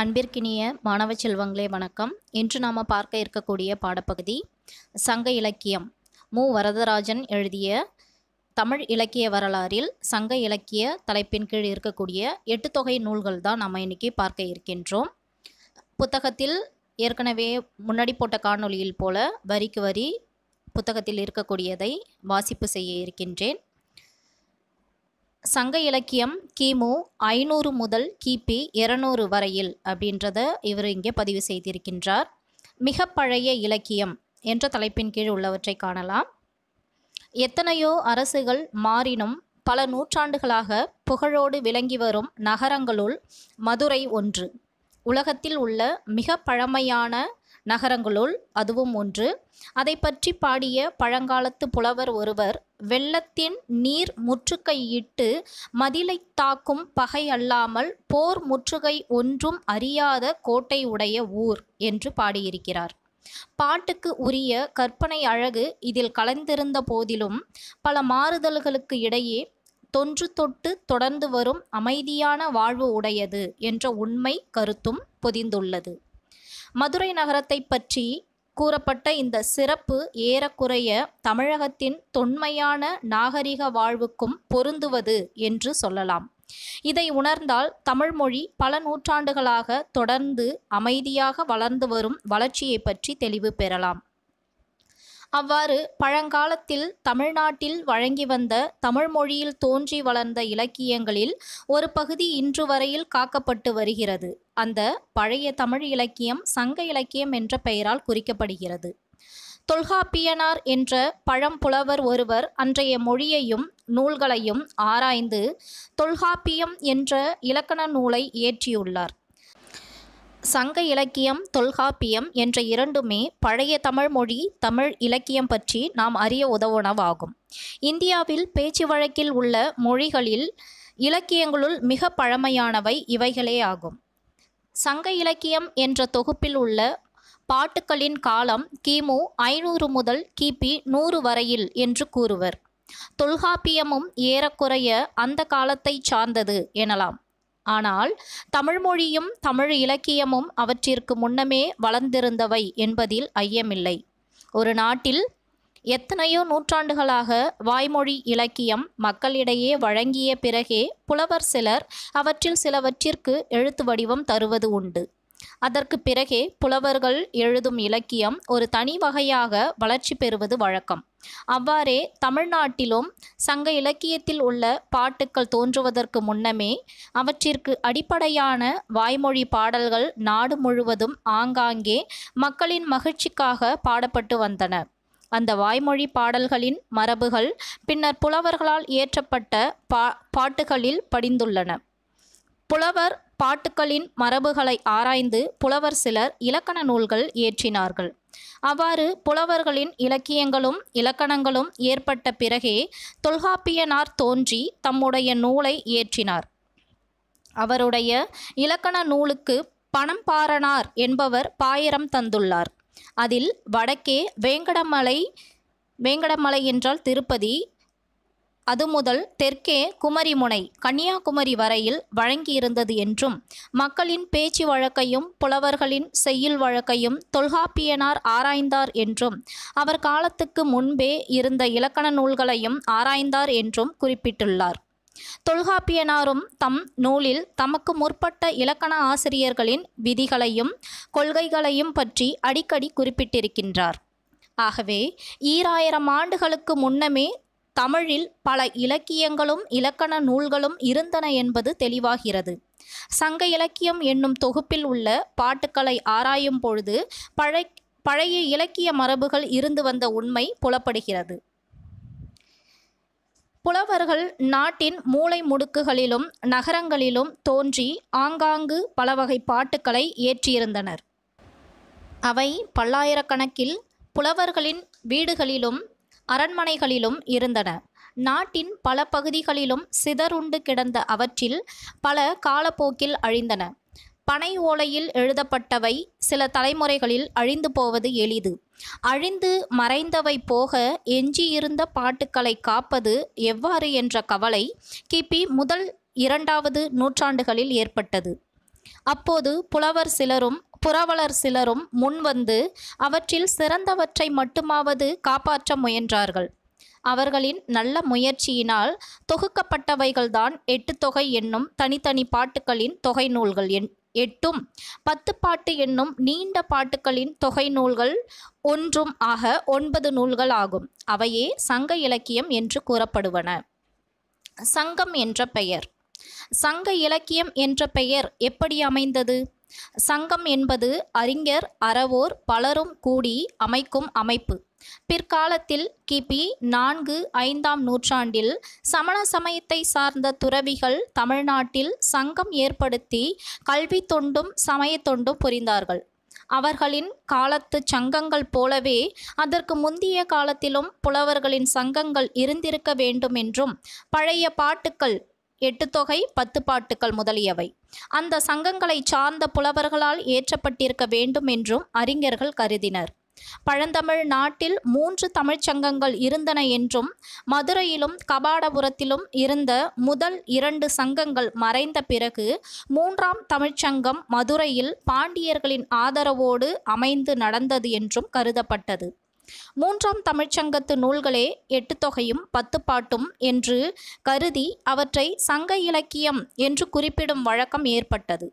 அன்பிற்கினிய மாணவ செல்வங்களே வணக்கம் இன்று நாம் பார்க்க இருக்கக்கூடிய பாடப்பகுதி சங்க இலக்கியம் மு வரதராஜன் எழுதிய தமிழ் இலக்கிய வரலாறில் சங்க இலக்கிய தலைப்பின் கீழ் இருக்கக்கூடிய எட்டு தொகை நூல்கள் தான் நாம் இன்றைக்கி பார்க்க இருக்கின்றோம் புத்தகத்தில் ஏற்கனவே முன்னாடி போட்ட காணொலியில் போல வரிக்கு வரி புத்தகத்தில் இருக்கக்கூடியதை வாசிப்பு செய்ய இருக்கின்றேன் சங்க இலக்கியம் கிமு ஐநூறு முதல் கிபி இருநூறு வரையில் அப்படின்றத இவர் இங்கே பதிவு செய்திருக்கின்றார் மிக பழைய இலக்கியம் என்ற தலைப்பின் கீழ் உள்ளவற்றை காணலாம் எத்தனையோ அரசுகள் மாறினும் பல நூற்றாண்டுகளாக புகழோடு விளங்கி வரும் நகரங்களுள் மதுரை ஒன்று உலகத்தில் உள்ள மிக பழமையான நகரங்களுள் அதுவும் ஒன்று அதை பற்றி பாடிய பழங்காலத்து புலவர் ஒருவர் வெள்ளத்தின் நீர் முற்றுகையிட்டு மதிலை தாக்கும் பகை அல்லாமல் போர் முற்றுகை ஒன்றும் அறியாத கோட்டை உடைய ஊர் என்று பாடியிருக்கிறார் பாட்டுக்கு உரிய கற்பனை அழகு இதில் கலந்திருந்த போதிலும் பல மாறுதல்களுக்கு இடையே தொன்று தொட்டு தொடர்ந்து வரும் அமைதியான வாழ்வு உடையது என்ற உண்மை கருத்தும் பொதிந்துள்ளது மதுரை நகரத்தை பற்றி கூறப்பட்ட இந்த சிறப்பு ஏறக்குறைய தமிழகத்தின் தொன்மையான நாகரிக வாழ்வுக்கும் பொருந்துவது என்று சொல்லலாம் இதை உணர்ந்தால் தமிழ்மொழி பல நூற்றாண்டுகளாக தொடர்ந்து அமைதியாக வளர்ந்து வரும் வளர்ச்சியை பற்றி தெளிவு பெறலாம் அவ்வாறு பழங்காலத்தில் தமிழ்நாட்டில் வழங்கி வந்த தமிழ் மொழியில் தோன்றி வளர்ந்த இலக்கியங்களில் ஒரு பகுதி இன்று வரையில் காக்கப்பட்டு வருகிறது அந்த பழைய தமிழ் இலக்கியம் சங்க இலக்கியம் என்ற பெயரால் குறிக்கப்படுகிறது தொல்காப்பியனார் என்ற பழம்புலவர் ஒருவர் அன்றைய மொழியையும் நூல்களையும் ஆராய்ந்து தொல்காப்பியம் என்ற இலக்கண நூலை இயற்றியுள்ளார் சங்க இலக்கியம் தொல்காப்பியம் என்ற இரண்டுமே பழைய தமிழ் மொழி தமிழ் இலக்கியம் பற்றி நாம் அறிய உதவுணவாகும் இந்தியாவில் பேச்சு வழக்கில் உள்ள மொழிகளில் இலக்கியங்களுள் மிக பழமையானவை இவைகளே ஆகும் சங்க இலக்கியம் என்ற தொகுப்பில் உள்ள பாட்டுக்களின் காலம் கிமு ஐநூறு முதல் கிபி நூறு வரையில் என்று கூறுவர் தொல்காப்பியமும் ஏறக்குறைய அந்த காலத்தை சார்ந்தது எனலாம் ஆனால் தமிழ்மொழியும் தமிழ் இலக்கியமும் அவற்றிற்கு முன்னமே வளர்ந்திருந்தவை என்பதில் ஐயமில்லை ஒரு நாட்டில் எத்தனையோ நூற்றாண்டுகளாக வாய்மொழி இலக்கியம் மக்களிடையே வழங்கிய பிறகே புலவர் சிலர் அவற்றில் சிலவற்றிற்கு எழுத்து வடிவம் தருவது உண்டு அதற்கு பிறகே புலவர்கள் எழுதும் இலக்கியம் ஒரு தனி வகையாக வளர்ச்சி பெறுவது வழக்கம் அவ்வாறே தமிழ்நாட்டிலும் சங்க இலக்கியத்தில் உள்ள பாட்டுக்கள் தோன்றுவதற்கு முன்னமே அவற்றிற்கு அடிப்படையான வாய்மொழி பாடல்கள் நாடு முழுவதும் ஆங்காங்கே மக்களின் மகிழ்ச்சிக்காக பாடப்பட்டு வந்தன அந்த வாய்மொழி பாடல்களின் மரபுகள் பின்னர் புலவர்களால் இயற்றப்பட்ட பா பாட்டுகளில் படிந்துள்ளன புலவர் பாட்டுகளின் மரபுகளை ஆராய்ந்து புலவர் சிலர் இலக்கண நூல்கள் இயற்றினார்கள் அவ்வாறு புலவர்களின் இலக்கியங்களும் இலக்கணங்களும் ஏற்பட்ட பிறகே தொல்காப்பியனார் தோன்றி தம்முடைய நூலை இயற்றினார் அவருடைய இலக்கண நூலுக்கு பணம் பாரனார் என்பவர் பாயிரம் தந்துள்ளார் அதில் வடக்கே வேங்கடமலை வேங்கடமலை என்றால் திருப்பதி அது முதல் தெற்கே குமரிமுனை கன்னியாகுமரி வரையில் வழங்கியிருந்தது என்றும் மக்களின் பேச்சு வழக்கையும் புலவர்களின் செய்யுள் வழக்கையும் தொல்காப்பியனார் ஆராய்ந்தார் என்றும் அவர் காலத்துக்கு முன்பே இருந்த இலக்கண நூல்களையும் ஆராய்ந்தார் என்றும் குறிப்பிட்டுள்ளார் தொல்காப்பியனாரும் தம் நூலில் தமக்கு முற்பட்ட இலக்கண ஆசிரியர்களின் விதிகளையும் கொள்கைகளையும் பற்றி அடிக்கடி குறிப்பிட்டிருக்கின்றார் ஆகவே ஈராயிரம் ஆண்டுகளுக்கு முன்னமே தமிழில் பல இலக்கியங்களும் இலக்கண நூல்களும் இருந்தன என்பது தெளிவாகிறது சங்க இலக்கியம் என்னும் தொகுப்பில் உள்ள பாட்டுக்களை ஆராயும் பொழுது பழை பழைய இலக்கிய மரபுகள் இருந்து வந்த உண்மை புலப்படுகிறது புலவர்கள் நாட்டின் மூளை முடுக்குகளிலும் நகரங்களிலும் தோன்றி ஆங்காங்கு பலவகை பாட்டுக்களை இயற்றியிருந்தனர் அவை பல்லாயிரக்கணக்கில் புலவர்களின் வீடுகளிலும் அரண்மனைகளிலும் இருந்தன நாட்டின் பல பகுதிகளிலும் சிதறுண்டு கிடந்த அவற்றில் பல காலப்போக்கில் அழிந்தன பனை ஓலையில் எழுதப்பட்டவை சில தலைமுறைகளில் அழிந்து போவது எளிது அழிந்து மறைந்தவை போக எஞ்சியிருந்த பாட்டுக்களை காப்பது எவ்வாறு என்ற கவலை கிபி முதல் இரண்டாவது நூற்றாண்டுகளில் ஏற்பட்டது அப்போது புலவர் சிலரும் புறவலர் சிலரும் முன்வந்து அவற்றில் சிறந்தவற்றை மட்டுமாவது காப்பாற்ற முயன்றார்கள் அவர்களின் நல்ல முயற்சியினால் தொகுக்கப்பட்டவைகள்தான் எட்டு தொகை என்னும் தனித்தனி பாட்டுக்களின் தொகை நூல்கள் என் எட்டும் பத்து பாட்டு என்னும் நீண்ட பாட்டுகளின் தொகை நூல்கள் ஒன்றும் ஆக ஒன்பது நூல்கள் ஆகும் அவையே சங்க இலக்கியம் என்று கூறப்படுவன சங்கம் என்ற பெயர் சங்க இலக்கியம் என்ற பெயர் எப்படி அமைந்தது சங்கம் என்பது அறிஞர் அறவோர் பலரும் கூடி அமைக்கும் அமைப்பு பிற்காலத்தில் கிபி நான்கு ஐந்தாம் நூற்றாண்டில் சமண சமயத்தை சார்ந்த துறவிகள் தமிழ்நாட்டில் சங்கம் ஏற்படுத்தி கல்வி தொண்டும் சமய தொண்டும் புரிந்தார்கள் அவர்களின் காலத்து சங்கங்கள் போலவே அதற்கு முந்திய காலத்திலும் புலவர்களின் சங்கங்கள் இருந்திருக்க வேண்டும் என்றும் பழைய பாட்டுக்கள் எட்டு தொகை பத்து பாட்டுக்கள் முதலியவை அந்த சங்கங்களை சார்ந்த புலவர்களால் ஏற்றப்பட்டிருக்க வேண்டும் என்றும் அறிஞர்கள் கருதினர் பழந்தமிழ் நாட்டில் மூன்று தமிழ்ச் சங்கங்கள் இருந்தன என்றும் மதுரையிலும் கபாடபுரத்திலும் இருந்த முதல் இரண்டு சங்கங்கள் மறைந்த பிறகு மூன்றாம் தமிழ்ச்சங்கம் மதுரையில் பாண்டியர்களின் ஆதரவோடு அமைந்து நடந்தது என்றும் கருதப்பட்டது மூன்றாம் தமிழ்ச்சங்கத்து நூல்களே எட்டு தொகையும் பத்து பாட்டும் என்று கருதி அவற்றை சங்க இலக்கியம் என்று குறிப்பிடும் வழக்கம் ஏற்பட்டது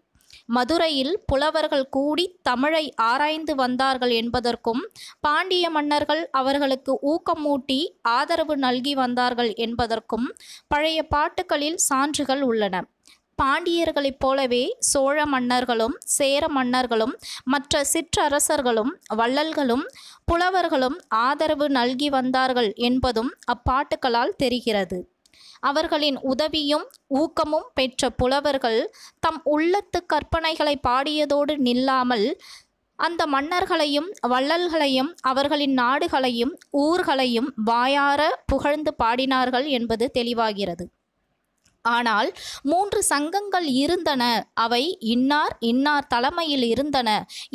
மதுரையில் புலவர்கள் கூடி தமிழை ஆராய்ந்து வந்தார்கள் என்பதற்கும் பாண்டிய மன்னர்கள் அவர்களுக்கு ஊக்கமூட்டி ஆதரவு நல்கி வந்தார்கள் என்பதற்கும் பழைய பாட்டுகளில் சான்றுகள் உள்ளன பாண்டியர்களைப் போலவே சோழ மன்னர்களும் சேர மன்னர்களும் மற்ற சிற்றரசர்களும் வள்ளல்களும் புலவர்களும் ஆதரவு நல்கி வந்தார்கள் என்பதும் அப்பாட்டுக்களால் தெரிகிறது அவர்களின் உதவியும் ஊக்கமும் பெற்ற புலவர்கள் தம் உள்ளத்து கற்பனைகளை பாடியதோடு நில்லாமல் அந்த மன்னர்களையும் வள்ளல்களையும் அவர்களின் நாடுகளையும் ஊர்களையும் வாயார புகழ்ந்து பாடினார்கள் என்பது தெளிவாகிறது ஆனால் மூன்று சங்கங்கள் இருந்தன அவை இன்னார் இன்னார் தலைமையில் இருந்தன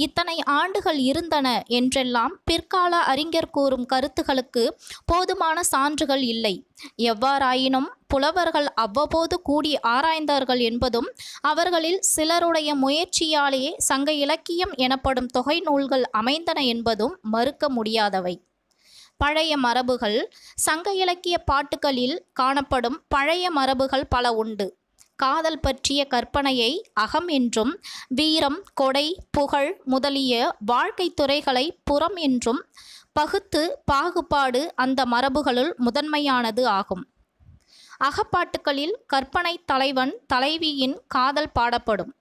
இத்தனை ஆண்டுகள் இருந்தன என்றெல்லாம் பிற்கால அறிஞர் கூறும் கருத்துகளுக்கு போதுமான சான்றுகள் இல்லை எவ்வாறாயினும் புலவர்கள் அவ்வப்போது கூடி ஆராய்ந்தார்கள் என்பதும் அவர்களில் சிலருடைய முயற்சியாலேயே சங்க இலக்கியம் எனப்படும் தொகை நூல்கள் அமைந்தன என்பதும் மறுக்க முடியாதவை பழைய மரபுகள் சங்க இலக்கிய பாட்டுகளில் காணப்படும் பழைய மரபுகள் பல உண்டு காதல் பற்றிய கற்பனையை அகம் என்றும் வீரம் கொடை புகழ் முதலிய வாழ்க்கை துறைகளை புறம் என்றும் பகுத்து பாகுபாடு அந்த மரபுகளுள் முதன்மையானது ஆகும் அகப்பாட்டுகளில் கற்பனை தலைவன் தலைவியின் காதல் பாடப்படும்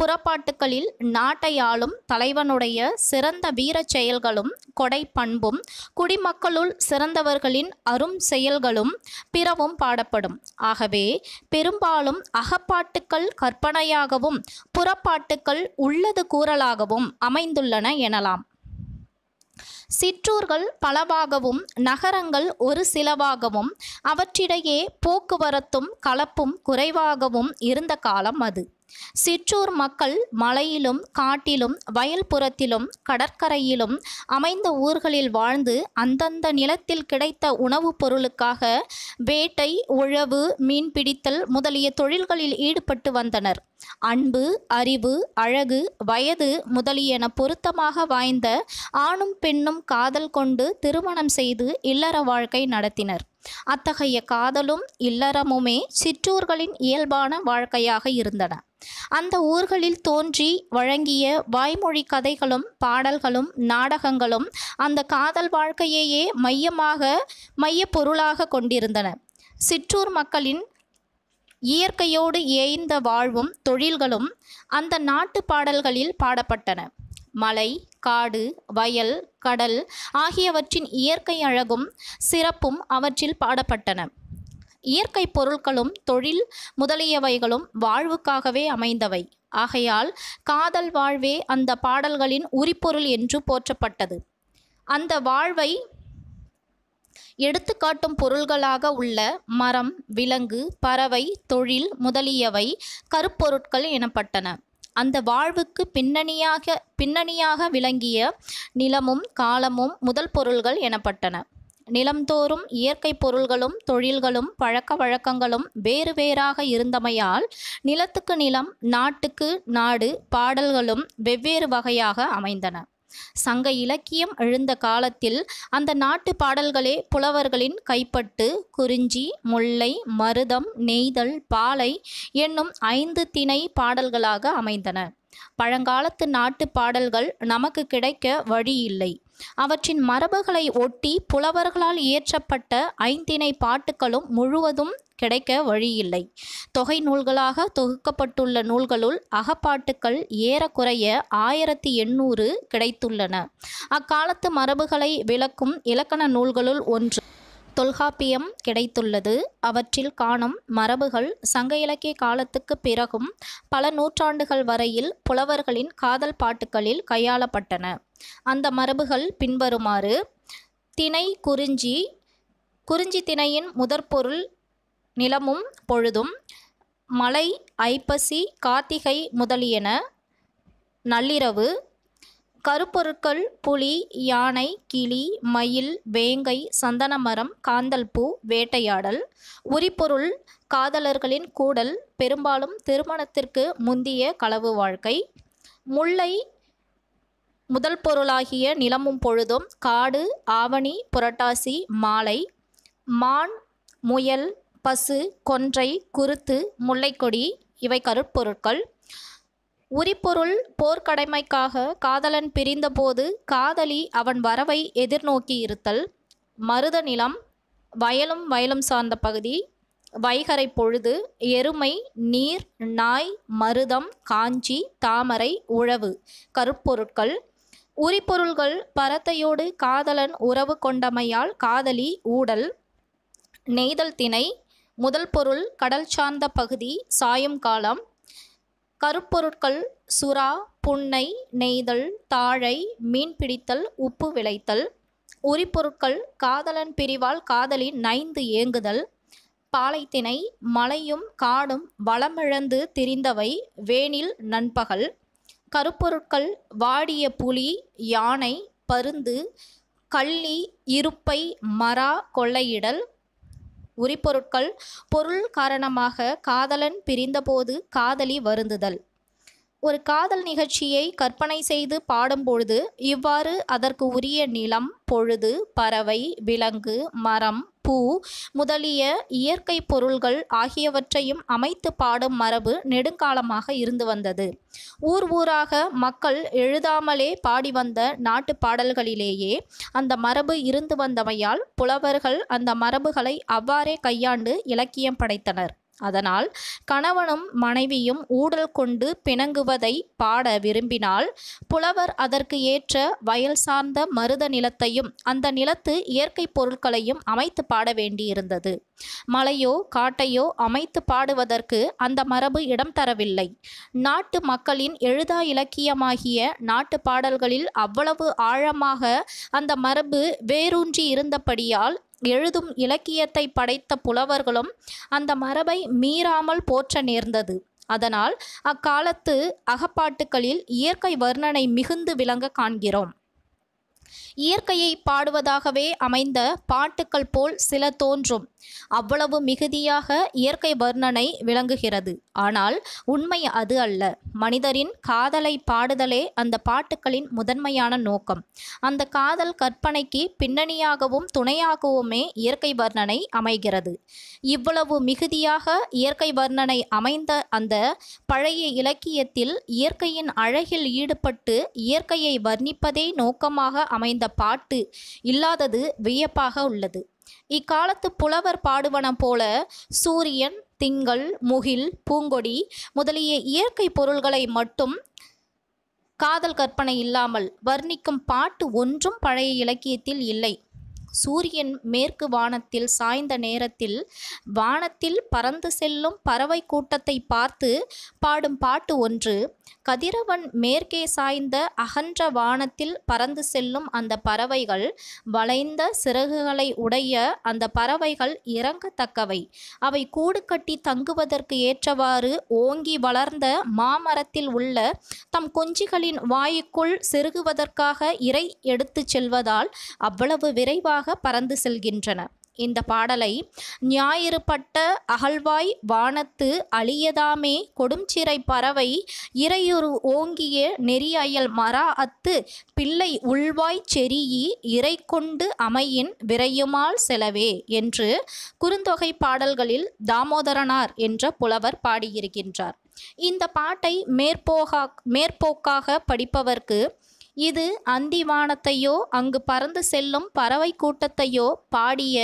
புறப்பாட்டுகளில் நாட்டை ஆளும் தலைவனுடைய சிறந்த வீரச் செயல்களும் கொடை பண்பும் குடிமக்களுள் சிறந்தவர்களின் அரும் செயல்களும் பிறவும் பாடப்படும் ஆகவே பெரும்பாலும் அகப்பாட்டுக்கள் கற்பனையாகவும் புறப்பாட்டுக்கள் உள்ளது கூறலாகவும் அமைந்துள்ளன எனலாம் சிற்றூர்கள் பலவாகவும் நகரங்கள் ஒரு சிலவாகவும் அவற்றிடையே போக்குவரத்தும் கலப்பும் குறைவாகவும் இருந்த காலம் அது சிற்றூர் மக்கள் மலையிலும் காட்டிலும் வயல்புறத்திலும் கடற்கரையிலும் அமைந்த ஊர்களில் வாழ்ந்து அந்தந்த நிலத்தில் கிடைத்த உணவுப் பொருளுக்காக வேட்டை உழவு மீன்பிடித்தல் முதலிய தொழில்களில் ஈடுபட்டு வந்தனர் அன்பு அறிவு அழகு வயது முதலியன பொருத்தமாக வாய்ந்த ஆணும் பெண்ணும் காதல் கொண்டு திருமணம் செய்து இல்லற வாழ்க்கை நடத்தினர் அத்தகைய காதலும் இல்லறமுமே சிற்றூர்களின் இயல்பான வாழ்க்கையாக இருந்தன அந்த ஊர்களில் தோன்றி வழங்கிய வாய்மொழி கதைகளும் பாடல்களும் நாடகங்களும் அந்த காதல் வாழ்க்கையையே மையமாக மையப்பொருளாக கொண்டிருந்தன சிற்றூர் மக்களின் இயற்கையோடு ஏய்ந்த வாழ்வும் தொழில்களும் அந்த நாட்டு பாடல்களில் பாடப்பட்டன மலை காடு வயல் கடல் ஆகியவற்றின் இயற்கை அழகும் சிறப்பும் அவற்றில் பாடப்பட்டன இயற்கை பொருட்களும் தொழில் முதலியவைகளும் வாழ்வுக்காகவே அமைந்தவை ஆகையால் காதல் வாழ்வே அந்த பாடல்களின் உரிப்பொருள் என்று போற்றப்பட்டது அந்த வாழ்வை எடுத்துக்காட்டும் பொருள்களாக உள்ள மரம் விலங்கு பறவை தொழில் முதலியவை கருப்பொருட்கள் எனப்பட்டன அந்த வாழ்வுக்கு பின்னணியாக பின்னணியாக விளங்கிய நிலமும் காலமும் முதல் பொருள்கள் எனப்பட்டன நிலம்தோறும் இயற்கை பொருள்களும் தொழில்களும் பழக்க வழக்கங்களும் வேறு வேறாக இருந்தமையால் நிலத்துக்கு நிலம் நாட்டுக்கு நாடு பாடல்களும் வெவ்வேறு வகையாக அமைந்தன சங்க இலக்கியம் எழுந்த காலத்தில் அந்த நாட்டு பாடல்களே புலவர்களின் கைப்பட்டு குறிஞ்சி முல்லை மருதம் நெய்தல் பாலை என்னும் ஐந்து திணை பாடல்களாக அமைந்தன பழங்காலத்து நாட்டு பாடல்கள் நமக்கு கிடைக்க வழியில்லை அவற்றின் மரபுகளை ஒட்டி புலவர்களால் இயற்றப்பட்ட ஐந்திணை பாட்டுகளும் முழுவதும் கிடைக்க வழியில்லை தொகை நூல்களாக தொகுக்கப்பட்டுள்ள நூல்களுள் அகப்பாட்டுக்கள் ஏறக்குறைய ஆயிரத்தி எண்ணூறு கிடைத்துள்ளன அக்காலத்து மரபுகளை விளக்கும் இலக்கண நூல்களுள் ஒன்று தொல்காப்பியம் கிடைத்துள்ளது அவற்றில் காணும் மரபுகள் சங்க இலக்கிய காலத்துக்கு பிறகும் பல நூற்றாண்டுகள் வரையில் புலவர்களின் காதல் பாட்டுகளில் கையாளப்பட்டன அந்த மரபுகள் பின்வருமாறு திணை குறிஞ்சி குறிஞ்சி திணையின் முதற்பொருள் நிலமும் பொழுதும் மலை ஐப்பசி கார்த்திகை முதலியன நள்ளிரவு கருப்பொருட்கள் புலி யானை கிளி மயில் வேங்கை சந்தனமரம் காந்தல்பூ வேட்டையாடல் உரிப்பொருள் காதலர்களின் கூடல் பெரும்பாலும் திருமணத்திற்கு முந்திய களவு வாழ்க்கை முல்லை முதல் பொருளாகிய நிலமும் பொழுதும் காடு ஆவணி புரட்டாசி மாலை மான் முயல் பசு கொன்றை குருத்து முல்லைக்கொடி இவை கருப்பொருட்கள் உரிப்பொருள் போர்க்கடமைக்காக காதலன் பிரிந்தபோது காதலி அவன் வரவை எதிர்நோக்கி இருத்தல் மருத நிலம் வயலும் வயலும் சார்ந்த பகுதி வைகரை பொழுது எருமை நீர் நாய் மருதம் காஞ்சி தாமரை உழவு கருப்பொருட்கள் உரிப்பொருள்கள் பரத்தையோடு காதலன் உறவு கொண்டமையால் காதலி ஊடல் நெய்தல் திணை முதல் பொருள் கடல் சார்ந்த பகுதி சாயும் காலம் கருப்பொருட்கள் சுறா புன்னை நெய்தல் தாழை மீன் பிடித்தல் உப்பு விளைத்தல் உரிப்பொருட்கள் காதலன் பிரிவால் காதலி நைந்து ஏங்குதல் பாலைத்திணை மலையும் காடும் வளமிழந்து திரிந்தவை வேனில் நண்பகல் கருப்பொருட்கள் வாடிய புலி யானை பருந்து கள்ளி இருப்பை மரா கொள்ளையிடல் உரிப்பொருட்கள் பொருள் காரணமாக காதலன் பிரிந்தபோது காதலி வருந்துதல் ஒரு காதல் நிகழ்ச்சியை கற்பனை செய்து பாடும்பொழுது இவ்வாறு அதற்கு உரிய நிலம் பொழுது பறவை விலங்கு மரம் பூ முதலிய இயற்கை பொருள்கள் ஆகியவற்றையும் அமைத்து பாடும் மரபு நெடுங்காலமாக இருந்து வந்தது ஊர் ஊராக மக்கள் எழுதாமலே பாடி வந்த நாட்டு பாடல்களிலேயே அந்த மரபு இருந்து வந்தமையால் புலவர்கள் அந்த மரபுகளை அவ்வாறே கையாண்டு இலக்கியம் படைத்தனர் அதனால் கணவனும் மனைவியும் ஊடல் கொண்டு பிணங்குவதை பாட விரும்பினால் புலவர் அதற்கு ஏற்ற வயல் சார்ந்த மருத நிலத்தையும் அந்த நிலத்து இயற்கை பொருட்களையும் அமைத்து பாட வேண்டியிருந்தது மலையோ காட்டையோ அமைத்து பாடுவதற்கு அந்த மரபு இடம் தரவில்லை நாட்டு மக்களின் எழுதா இலக்கியமாகிய நாட்டு பாடல்களில் அவ்வளவு ஆழமாக அந்த மரபு வேரூன்றி இருந்தபடியால் எழுதும் இலக்கியத்தை படைத்த புலவர்களும் அந்த மரபை மீறாமல் போற்ற நேர்ந்தது அதனால் அக்காலத்து அகப்பாட்டுக்களில் இயற்கை வர்ணனை மிகுந்து விளங்க காண்கிறோம் இயற்கையை பாடுவதாகவே அமைந்த பாட்டுக்கள் போல் சில தோன்றும் அவ்வளவு மிகுதியாக இயற்கை வர்ணனை விளங்குகிறது ஆனால் உண்மை அது அல்ல மனிதரின் காதலை பாடுதலே அந்த பாட்டுக்களின் முதன்மையான நோக்கம் அந்த காதல் கற்பனைக்கு பின்னணியாகவும் துணையாகவுமே இயற்கை வர்ணனை அமைகிறது இவ்வளவு மிகுதியாக இயற்கை வர்ணனை அமைந்த அந்த பழைய இலக்கியத்தில் இயற்கையின் அழகில் ஈடுபட்டு இயற்கையை வர்ணிப்பதே நோக்கமாக அமை அமைந்த பாட்டு இல்லாதது வியப்பாக உள்ளது இக்காலத்து புலவர் பாடுவன போல சூரியன் திங்கள் முகில் பூங்கொடி முதலிய இயற்கை பொருள்களை மட்டும் காதல் கற்பனை இல்லாமல் வர்ணிக்கும் பாட்டு ஒன்றும் பழைய இலக்கியத்தில் இல்லை சூரியன் மேற்கு வானத்தில் சாய்ந்த நேரத்தில் வானத்தில் பறந்து செல்லும் பறவை கூட்டத்தை பார்த்து பாடும் பாட்டு ஒன்று கதிரவன் மேற்கே சாய்ந்த அகன்ற வானத்தில் பறந்து செல்லும் அந்த பறவைகள் வளைந்த சிறகுகளை உடைய அந்த பறவைகள் இறங்கத்தக்கவை அவை கூடு கட்டி தங்குவதற்கு ஏற்றவாறு ஓங்கி வளர்ந்த மாமரத்தில் உள்ள தம் குஞ்சுகளின் வாயுக்குள் செருகுவதற்காக இறை எடுத்துச் செல்வதால் அவ்வளவு விரைவாக விரைவாக பறந்து செல்கின்றன இந்த பாடலை ஞாயிறுபட்ட அகழ்வாய் வானத்து அழியதாமே கொடும்சிறை பறவை இறையுரு ஓங்கிய நெறியயல் மரா அத்து பிள்ளை உள்வாய் செறியி இறை கொண்டு அமையின் விரையுமால் செலவே என்று குறுந்தொகை பாடல்களில் தாமோதரனார் என்ற புலவர் பாடியிருக்கின்றார் இந்த பாட்டை மேற்போகா மேற்போக்காக படிப்பவர்க்கு இது அந்திவானத்தையோ அங்கு பறந்து செல்லும் பறவை கூட்டத்தையோ பாடிய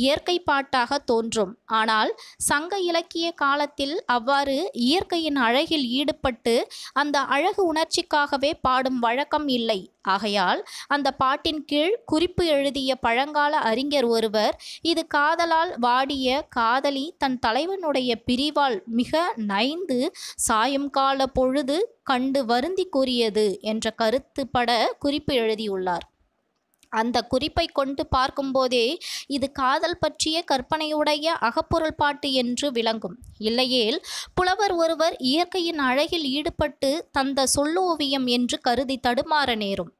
இயற்கை பாட்டாக தோன்றும் ஆனால் சங்க இலக்கிய காலத்தில் அவ்வாறு இயற்கையின் அழகில் ஈடுபட்டு அந்த அழகு உணர்ச்சிக்காகவே பாடும் வழக்கம் இல்லை ஆகையால் அந்த பாட்டின் கீழ் குறிப்பு எழுதிய பழங்கால அறிஞர் ஒருவர் இது காதலால் வாடிய காதலி தன் தலைவனுடைய பிரிவால் மிக நைந்து சாயம் கால பொழுது கண்டு வருந்தி கூறியது என்ற கருத்துப்பட குறிப்பு எழுதியுள்ளார் அந்த குறிப்பை கொண்டு பார்க்கும்போதே இது காதல் பற்றிய கற்பனையுடைய அகப்பொருள் பாட்டு என்று விளங்கும் இல்லையேல் புலவர் ஒருவர் இயற்கையின் அழகில் ஈடுபட்டு தந்த சொல்லோவியம் என்று கருதி தடுமாற நேரும்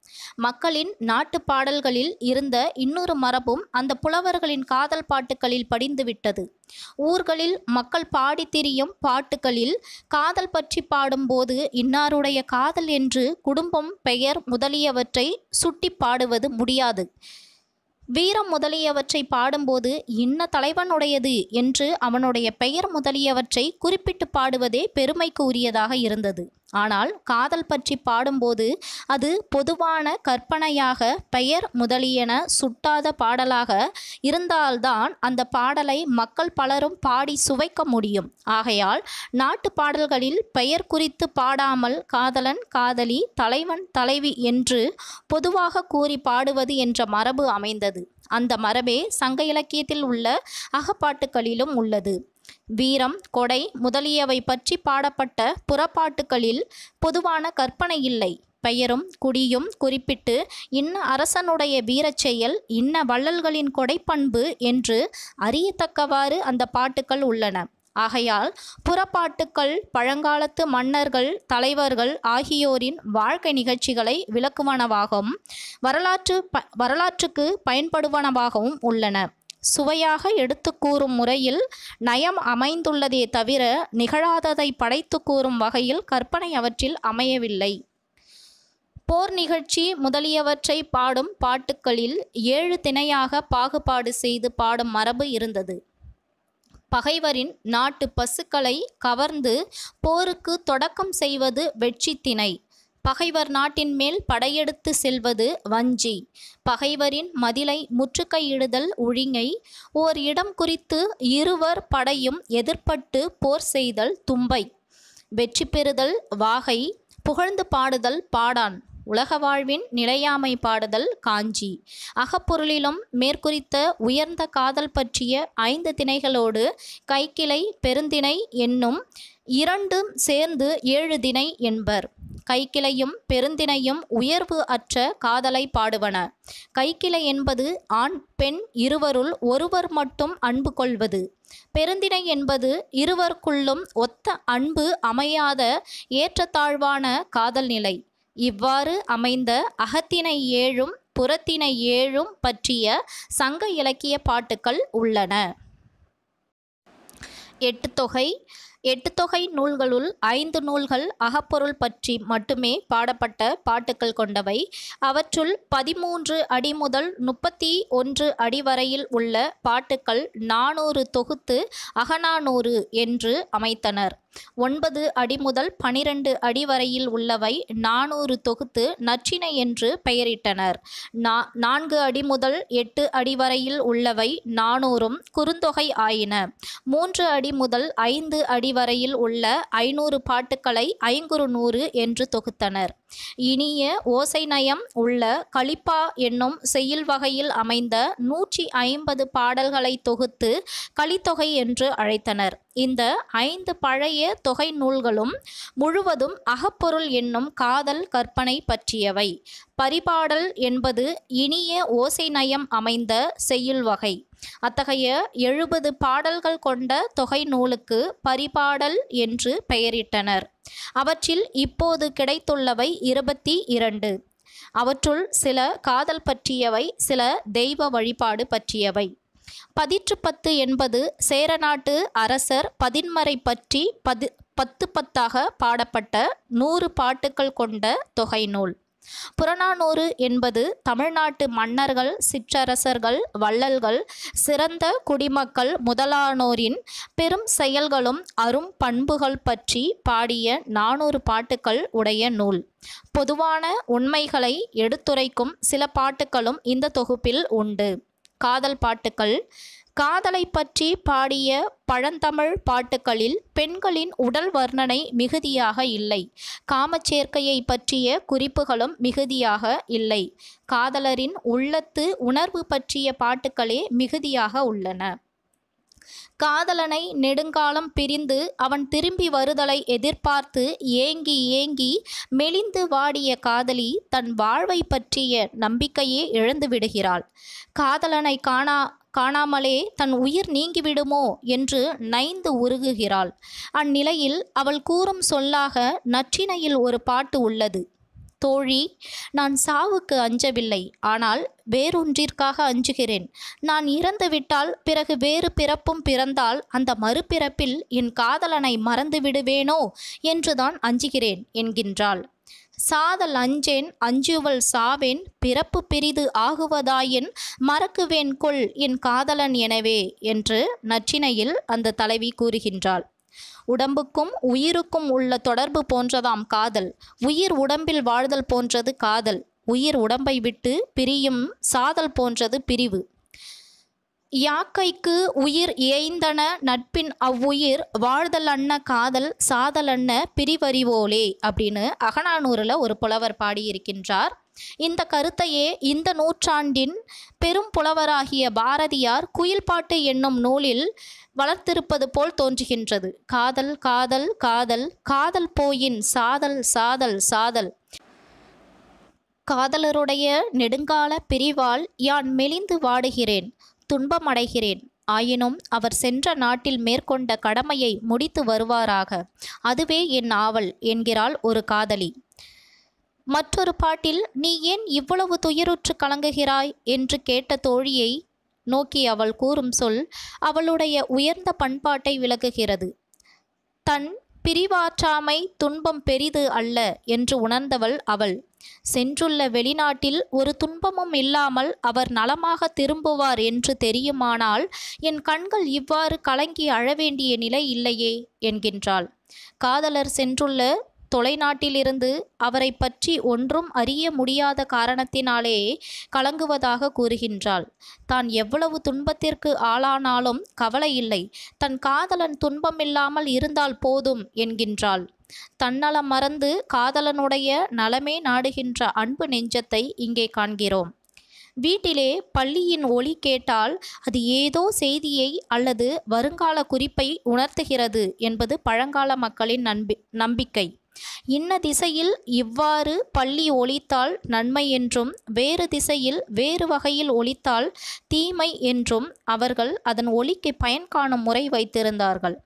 மக்களின் நாட்டு பாடல்களில் இருந்த இன்னொரு மரபும் அந்த புலவர்களின் காதல் பாட்டுகளில் படிந்துவிட்டது ஊர்களில் மக்கள் பாடி திரியும் பாட்டுகளில் காதல் பற்றி பாடும்போது இன்னாருடைய காதல் என்று குடும்பம் பெயர் முதலியவற்றை சுட்டி பாடுவது முடியாது வீரம் முதலியவற்றை பாடும்போது இன்ன தலைவனுடையது என்று அவனுடைய பெயர் முதலியவற்றை குறிப்பிட்டு பாடுவதே பெருமைக்கு உரியதாக இருந்தது ஆனால் காதல் பற்றி பாடும்போது அது பொதுவான கற்பனையாக பெயர் முதலியன சுட்டாத பாடலாக இருந்தால்தான் அந்த பாடலை மக்கள் பலரும் பாடி சுவைக்க முடியும் ஆகையால் நாட்டு பாடல்களில் பெயர் குறித்து பாடாமல் காதலன் காதலி தலைவன் தலைவி என்று பொதுவாக கூறி பாடுவது என்ற மரபு அமைந்தது அந்த மரபே சங்க இலக்கியத்தில் உள்ள அகப்பாட்டுக்களிலும் உள்ளது வீரம் கொடை முதலியவை பற்றி பாடப்பட்ட புறப்பாட்டுகளில் பொதுவான கற்பனை இல்லை பெயரும் குடியும் குறிப்பிட்டு இன்ன அரசனுடைய வீரச் செயல் இன்ன வள்ளல்களின் கொடைப்பண்பு என்று அறியத்தக்கவாறு அந்த பாட்டுக்கள் உள்ளன ஆகையால் புறப்பாட்டுக்கள் பழங்காலத்து மன்னர்கள் தலைவர்கள் ஆகியோரின் வாழ்க்கை நிகழ்ச்சிகளை விளக்குவனவாகவும் வரலாற்று ப வரலாற்றுக்கு பயன்படுவனவாகவும் உள்ளன சுவையாக எடுத்து கூறும் முறையில் நயம் அமைந்துள்ளதே தவிர நிகழாததை படைத்து கூறும் வகையில் கற்பனை அவற்றில் அமையவில்லை போர் நிகழ்ச்சி முதலியவற்றை பாடும் பாட்டுக்களில் ஏழு திணையாக பாகுபாடு செய்து பாடும் மரபு இருந்தது பகைவரின் நாட்டு பசுக்களை கவர்ந்து போருக்கு தொடக்கம் செய்வது வெற்றி திணை பகைவர் நாட்டின் மேல் படையெடுத்து செல்வது வஞ்சி பகைவரின் மதிலை முற்றுகையிடுதல் ஒழுங்கை ஓர் இடம் குறித்து இருவர் படையும் எதிர்பட்டு போர் செய்தல் தும்பை வெற்றி பெறுதல் வாகை புகழ்ந்து பாடுதல் பாடான் உலக வாழ்வின் நிலையாமை பாடுதல் காஞ்சி அகப்பொருளிலும் மேற்குறித்த உயர்ந்த காதல் பற்றிய ஐந்து திணைகளோடு கைக்கிளை பெருந்திணை என்னும் இரண்டும் சேர்ந்து ஏழு திணை என்பர் கைக்கிளையும் பெருந்திணையும் உயர்வு அற்ற காதலை பாடுவன கைக்கிளை என்பது ஆண் பெண் இருவருள் ஒருவர் மட்டும் அன்பு கொள்வது பெருந்திணை என்பது இருவருக்குள்ளும் ஒத்த அன்பு அமையாத ஏற்றத்தாழ்வான காதல் நிலை இவ்வாறு அமைந்த அகத்தினை ஏழும் புறத்தினை ஏழும் பற்றிய சங்க இலக்கிய பாட்டுக்கள் உள்ளன எட்டு தொகை எட்டு தொகை நூல்களுள் ஐந்து நூல்கள் அகப்பொருள் பற்றி மட்டுமே பாடப்பட்ட பாட்டுக்கள் கொண்டவை அவற்றுள் பதிமூன்று அடி முதல் முப்பத்தி ஒன்று அடி வரையில் உள்ள பாட்டுக்கள் நானூறு தொகுத்து அகநானூறு என்று அமைத்தனர் ஒன்பது அடி முதல் பனிரெண்டு அடி வரையில் உள்ளவை நானூறு தொகுத்து நச்சினை என்று பெயரிட்டனர் நா நான்கு அடி முதல் எட்டு அடி வரையில் உள்ளவை நானூறும் குறுந்தொகை ஆயின மூன்று அடி முதல் ஐந்து அடி வரையில் உள்ள ஐநூறு பாட்டுக்களை ஐங்குறு நூறு என்று தொகுத்தனர் இனிய ஓசை நயம் உள்ள கலிப்பா என்னும் செய்யுள் வகையில் அமைந்த நூற்றி ஐம்பது பாடல்களை தொகுத்து கலித்தொகை என்று அழைத்தனர் இந்த ஐந்து பழைய தொகை நூல்களும் முழுவதும் அகப்பொருள் என்னும் காதல் கற்பனை பற்றியவை பரிபாடல் என்பது இனிய ஓசை நயம் அமைந்த செய்யுள் வகை அத்தகைய எழுபது பாடல்கள் கொண்ட தொகை நூலுக்கு பரிபாடல் என்று பெயரிட்டனர் அவற்றில் இப்போது கிடைத்துள்ளவை இருபத்தி இரண்டு அவற்றுள் சில காதல் பற்றியவை சில தெய்வ வழிபாடு பற்றியவை பதிற்று பத்து என்பது சேரநாட்டு அரசர் பதின்மறை பற்றி பதி பத்து பத்தாக பாடப்பட்ட நூறு பாட்டுக்கள் கொண்ட தொகை நூல் புறநானூறு என்பது தமிழ்நாட்டு மன்னர்கள் சிற்றரசர்கள் வள்ளல்கள் சிறந்த குடிமக்கள் முதலானோரின் பெரும் செயல்களும் அரும் பண்புகள் பற்றி பாடிய நானூறு பாட்டுக்கள் உடைய நூல் பொதுவான உண்மைகளை எடுத்துரைக்கும் சில பாட்டுக்களும் இந்த தொகுப்பில் உண்டு காதல் பாட்டுக்கள் காதலை பற்றி பாடிய பழந்தமிழ் பாட்டுக்களில் பெண்களின் உடல் வர்ணனை மிகுதியாக இல்லை காமச்சேர்க்கையை பற்றிய குறிப்புகளும் மிகுதியாக இல்லை காதலரின் உள்ளத்து உணர்வு பற்றிய பாட்டுக்களே மிகுதியாக உள்ளன காதலனை நெடுங்காலம் பிரிந்து அவன் திரும்பி வருதலை எதிர்பார்த்து ஏங்கி ஏங்கி மெலிந்து வாடிய காதலி தன் வாழ்வை பற்றிய நம்பிக்கையே இழந்து விடுகிறாள் காதலனை காணா காணாமலே தன் உயிர் நீங்கிவிடுமோ என்று நைந்து உருகுகிறாள் அந்நிலையில் அவள் கூறும் சொல்லாக நற்றினையில் ஒரு பாட்டு உள்ளது தோழி நான் சாவுக்கு அஞ்சவில்லை ஆனால் வேறொன்றிற்காக அஞ்சுகிறேன் நான் இறந்துவிட்டால் பிறகு வேறு பிறப்பும் பிறந்தால் அந்த மறுபிறப்பில் என் காதலனை மறந்து விடுவேனோ என்றுதான் அஞ்சுகிறேன் என்கின்றாள் சாதல் அஞ்சேன் அஞ்சுவல் சாவேன் பிறப்பு பிரிது ஆகுவதாயின் மறக்குவேன் கொள் என் காதலன் எனவே என்று நற்றினையில் அந்த தலைவி கூறுகின்றாள் உடம்புக்கும் உயிருக்கும் உள்ள தொடர்பு போன்றதாம் காதல் உயிர் உடம்பில் வாழ்தல் போன்றது காதல் உயிர் உடம்பை விட்டு பிரியும் சாதல் போன்றது பிரிவு யாக்கைக்கு உயிர் ஏய்ந்தன நட்பின் அவ்வுயிர் வாழ்தல் காதல் சாதல் பிரிவறிவோலே அப்படின்னு அகனானூரில் ஒரு புலவர் பாடியிருக்கின்றார் இந்த கருத்தையே இந்த நூற்றாண்டின் பெரும் புலவராகிய பாரதியார் குயில்பாட்டு என்னும் நூலில் வளர்த்திருப்பது போல் தோன்றுகின்றது காதல் காதல் காதல் காதல் போயின் சாதல் சாதல் சாதல் காதலருடைய நெடுங்கால பிரிவால் யான் மெலிந்து வாடுகிறேன் துன்பமடைகிறேன் ஆயினும் அவர் சென்ற நாட்டில் மேற்கொண்ட கடமையை முடித்து வருவாராக அதுவே என் ஆவல் என்கிறாள் ஒரு காதலி மற்றொரு பாட்டில் நீ ஏன் இவ்வளவு துயருற்று கலங்குகிறாய் என்று கேட்ட தோழியை நோக்கி அவள் கூறும் சொல் அவளுடைய உயர்ந்த பண்பாட்டை விளக்குகிறது தன் பிரிவாற்றாமை துன்பம் பெரிது அல்ல என்று உணர்ந்தவள் அவள் சென்றுள்ள வெளிநாட்டில் ஒரு துன்பமும் இல்லாமல் அவர் நலமாக திரும்புவார் என்று தெரியுமானால் என் கண்கள் இவ்வாறு கலங்கி அழவேண்டிய நிலை இல்லையே என்கின்றாள் காதலர் சென்றுள்ள தொலைநாட்டிலிருந்து அவரை பற்றி ஒன்றும் அறிய முடியாத காரணத்தினாலே கலங்குவதாக கூறுகின்றாள் தான் எவ்வளவு துன்பத்திற்கு ஆளானாலும் கவலை இல்லை தன் காதலன் துன்பமில்லாமல் இருந்தால் போதும் என்கின்றாள் தன்னலம் மறந்து காதலனுடைய நலமே நாடுகின்ற அன்பு நெஞ்சத்தை இங்கே காண்கிறோம் வீட்டிலே பள்ளியின் ஒளி கேட்டால் அது ஏதோ செய்தியை அல்லது வருங்கால குறிப்பை உணர்த்துகிறது என்பது பழங்கால மக்களின் நம்பி நம்பிக்கை இன்ன திசையில் இவ்வாறு பள்ளி ஒழித்தால் நன்மை என்றும் வேறு திசையில் வேறு வகையில் ஒழித்தால் தீமை என்றும் அவர்கள் அதன் ஒளிக்கு பயன் காணும் முறை வைத்திருந்தார்கள்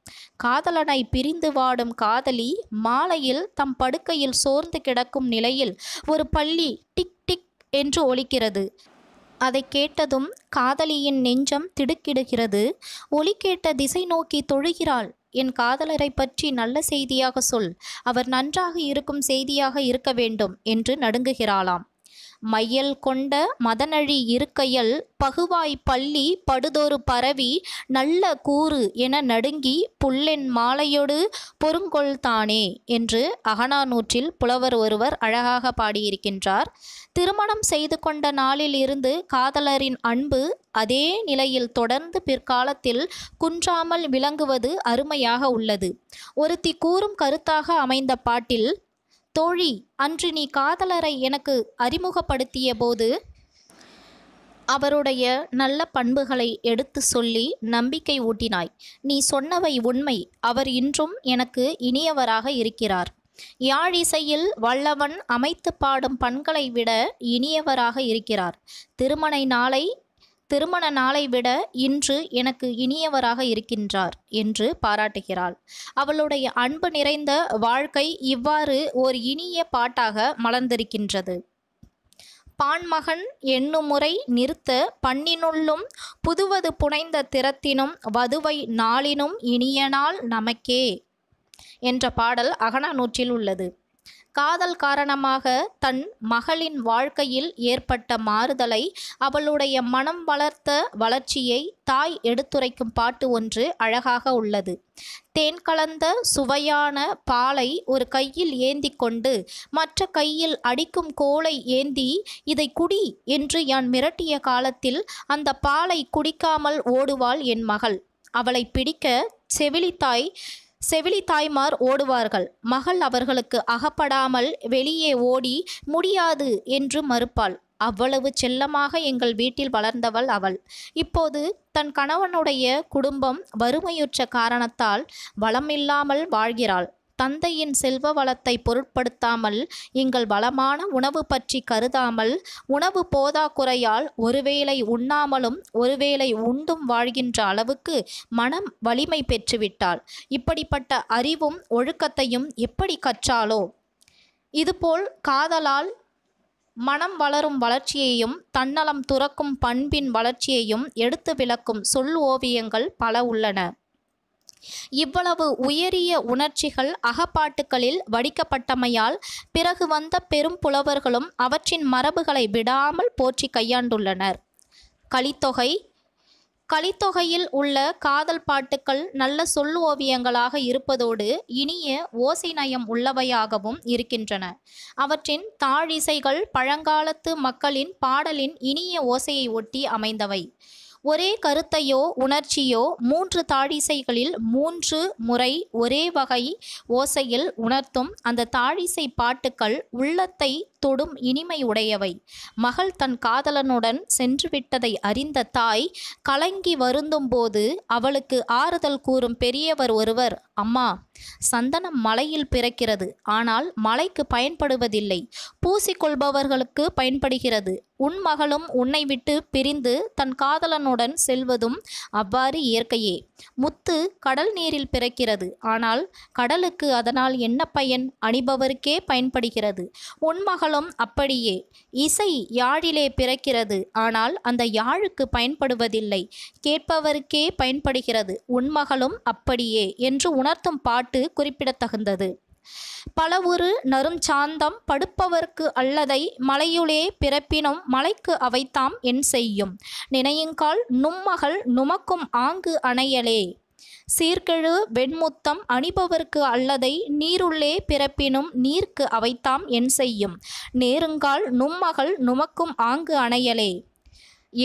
காதலனை பிரிந்து வாடும் காதலி மாலையில் தம் படுக்கையில் சோர்ந்து கிடக்கும் நிலையில் ஒரு பள்ளி டிக் டிக் என்று ஒலிக்கிறது அதை கேட்டதும் காதலியின் நெஞ்சம் திடுக்கிடுகிறது ஒலி கேட்ட திசை நோக்கி தொழுகிறாள் என் காதலரை பற்றி நல்ல செய்தியாக சொல் அவர் நன்றாக இருக்கும் செய்தியாக இருக்க வேண்டும் என்று நடுங்குகிறாளாம் மையல் கொண்ட மதனழி இருக்கையல் பகுவாய் பள்ளி படுதொரு பரவி நல்ல கூறு என நடுங்கி புல்லென் மாலையொடு பொருங்கொள்தானே என்று அகனானூற்றில் புலவர் ஒருவர் அழகாக பாடியிருக்கின்றார் திருமணம் செய்து கொண்ட நாளில் இருந்து காதலரின் அன்பு அதே நிலையில் தொடர்ந்து பிற்காலத்தில் குன்றாமல் விளங்குவது அருமையாக உள்ளது ஒருத்தி கூறும் கருத்தாக அமைந்த பாட்டில் தோழி அன்று நீ காதலரை எனக்கு அறிமுகப்படுத்திய போது அவருடைய நல்ல பண்புகளை எடுத்து சொல்லி நம்பிக்கை ஊட்டினாய் நீ சொன்னவை உண்மை அவர் இன்றும் எனக்கு இனியவராக இருக்கிறார் யாழிசையில் வல்லவன் அமைத்து பாடும் பண்களை விட இனியவராக இருக்கிறார் திருமணை நாளை திருமண நாளை விட இன்று எனக்கு இனியவராக இருக்கின்றார் என்று பாராட்டுகிறாள் அவளுடைய அன்பு நிறைந்த வாழ்க்கை இவ்வாறு ஒரு இனிய பாட்டாக மலர்ந்திருக்கின்றது பான்மகன் எண்ணுமுறை நிறுத்த பண்ணினுள்ளும் புதுவது புனைந்த திறத்தினும் வதுவை நாளினும் இனிய நாள் நமக்கே என்ற பாடல் அகனா நூற்றில் உள்ளது காதல் காரணமாக தன் மகளின் வாழ்க்கையில் ஏற்பட்ட மாறுதலை அவளுடைய மனம் வளர்த்த வளர்ச்சியை தாய் எடுத்துரைக்கும் பாட்டு ஒன்று அழகாக உள்ளது தேன் கலந்த சுவையான பாலை ஒரு கையில் ஏந்தி கொண்டு மற்ற கையில் அடிக்கும் கோலை ஏந்தி இதை குடி என்று யான் மிரட்டிய காலத்தில் அந்த பாலை குடிக்காமல் ஓடுவாள் என் மகள் அவளை பிடிக்க செவிலித்தாய் செவிலி தாய்மார் ஓடுவார்கள் மகள் அவர்களுக்கு அகப்படாமல் வெளியே ஓடி முடியாது என்று மறுப்பாள் அவ்வளவு செல்லமாக எங்கள் வீட்டில் வளர்ந்தவள் அவள் இப்போது தன் கணவனுடைய குடும்பம் வறுமையுற்ற காரணத்தால் வளமில்லாமல் வாழ்கிறாள் தந்தையின் செல்வ வளத்தை பொருட்படுத்தாமல் எங்கள் வளமான உணவு பற்றி கருதாமல் உணவு போதாக்குறையால் ஒருவேளை உண்ணாமலும் ஒருவேளை உண்டும் வாழ்கின்ற அளவுக்கு மனம் வலிமை பெற்றுவிட்டாள் இப்படிப்பட்ட அறிவும் ஒழுக்கத்தையும் எப்படி கற்றாலோ இதுபோல் காதலால் மனம் வளரும் வளர்ச்சியையும் தன்னலம் துறக்கும் பண்பின் வளர்ச்சியையும் எடுத்து விளக்கும் சொல் ஓவியங்கள் பல உள்ளன இவ்வளவு உயரிய உணர்ச்சிகள் அகப்பாட்டுகளில் வடிக்கப்பட்டமையால் பிறகு வந்த பெரும் புலவர்களும் அவற்றின் மரபுகளை விடாமல் போற்றி கையாண்டுள்ளனர் கலித்தொகை கலித்தொகையில் உள்ள காதல் பாட்டுக்கள் நல்ல சொல் ஓவியங்களாக இருப்பதோடு இனிய ஓசை நயம் உள்ளவையாகவும் இருக்கின்றன அவற்றின் தாழிசைகள் பழங்காலத்து மக்களின் பாடலின் இனிய ஓசையை ஒட்டி அமைந்தவை ஒரே கருத்தையோ உணர்ச்சியோ மூன்று தாழிசைகளில் மூன்று முறை ஒரே வகை ஓசையில் உணர்த்தும் அந்த தாழிசை பாட்டுக்கள் உள்ளத்தை தொடும் இனிமையுடையவை மகள் தன் காதலனுடன் சென்றுவிட்டதை அறிந்த தாய் கலங்கி வருந்தும்போது அவளுக்கு ஆறுதல் கூறும் பெரியவர் ஒருவர் அம்மா சந்தனம் மலையில் பிறக்கிறது ஆனால் மலைக்கு பயன்படுவதில்லை பூசிக்கொள்பவர்களுக்கு பயன்படுகிறது உன் மகளும் உன்னை விட்டு பிரிந்து தன் காதலனுடன் செல்வதும் அவ்வாறு இயற்கையே முத்து கடல் நீரில் பிறக்கிறது ஆனால் கடலுக்கு அதனால் என்ன பயன் அணிபவருக்கே பயன்படுகிறது உன் மகள் சொற்களும் அப்படியே இசை யாழிலே பிறக்கிறது ஆனால் அந்த யாழுக்கு பயன்படுவதில்லை கேட்பவருக்கே பயன்படுகிறது உண்மகளும் அப்படியே என்று உணர்த்தும் பாட்டு குறிப்பிடத்தகுந்தது பலவுரு சாந்தம் படுப்பவர்க்கு அல்லதை மலையுளே பிறப்பினும் மலைக்கு அவைத்தாம் என் செய்யும் நினையுங்கால் நும்மகள் நுமக்கும் ஆங்கு அணையலே சீர்கெழு வெண்முத்தம் அணிபவர்க்கு அல்லதை நீருள்ளே பிறப்பினும் நீர்க்கு அவைத்தாம் என் செய்யும் நேருங்கால் நும்மகள் நுமக்கும் ஆங்கு அணையலே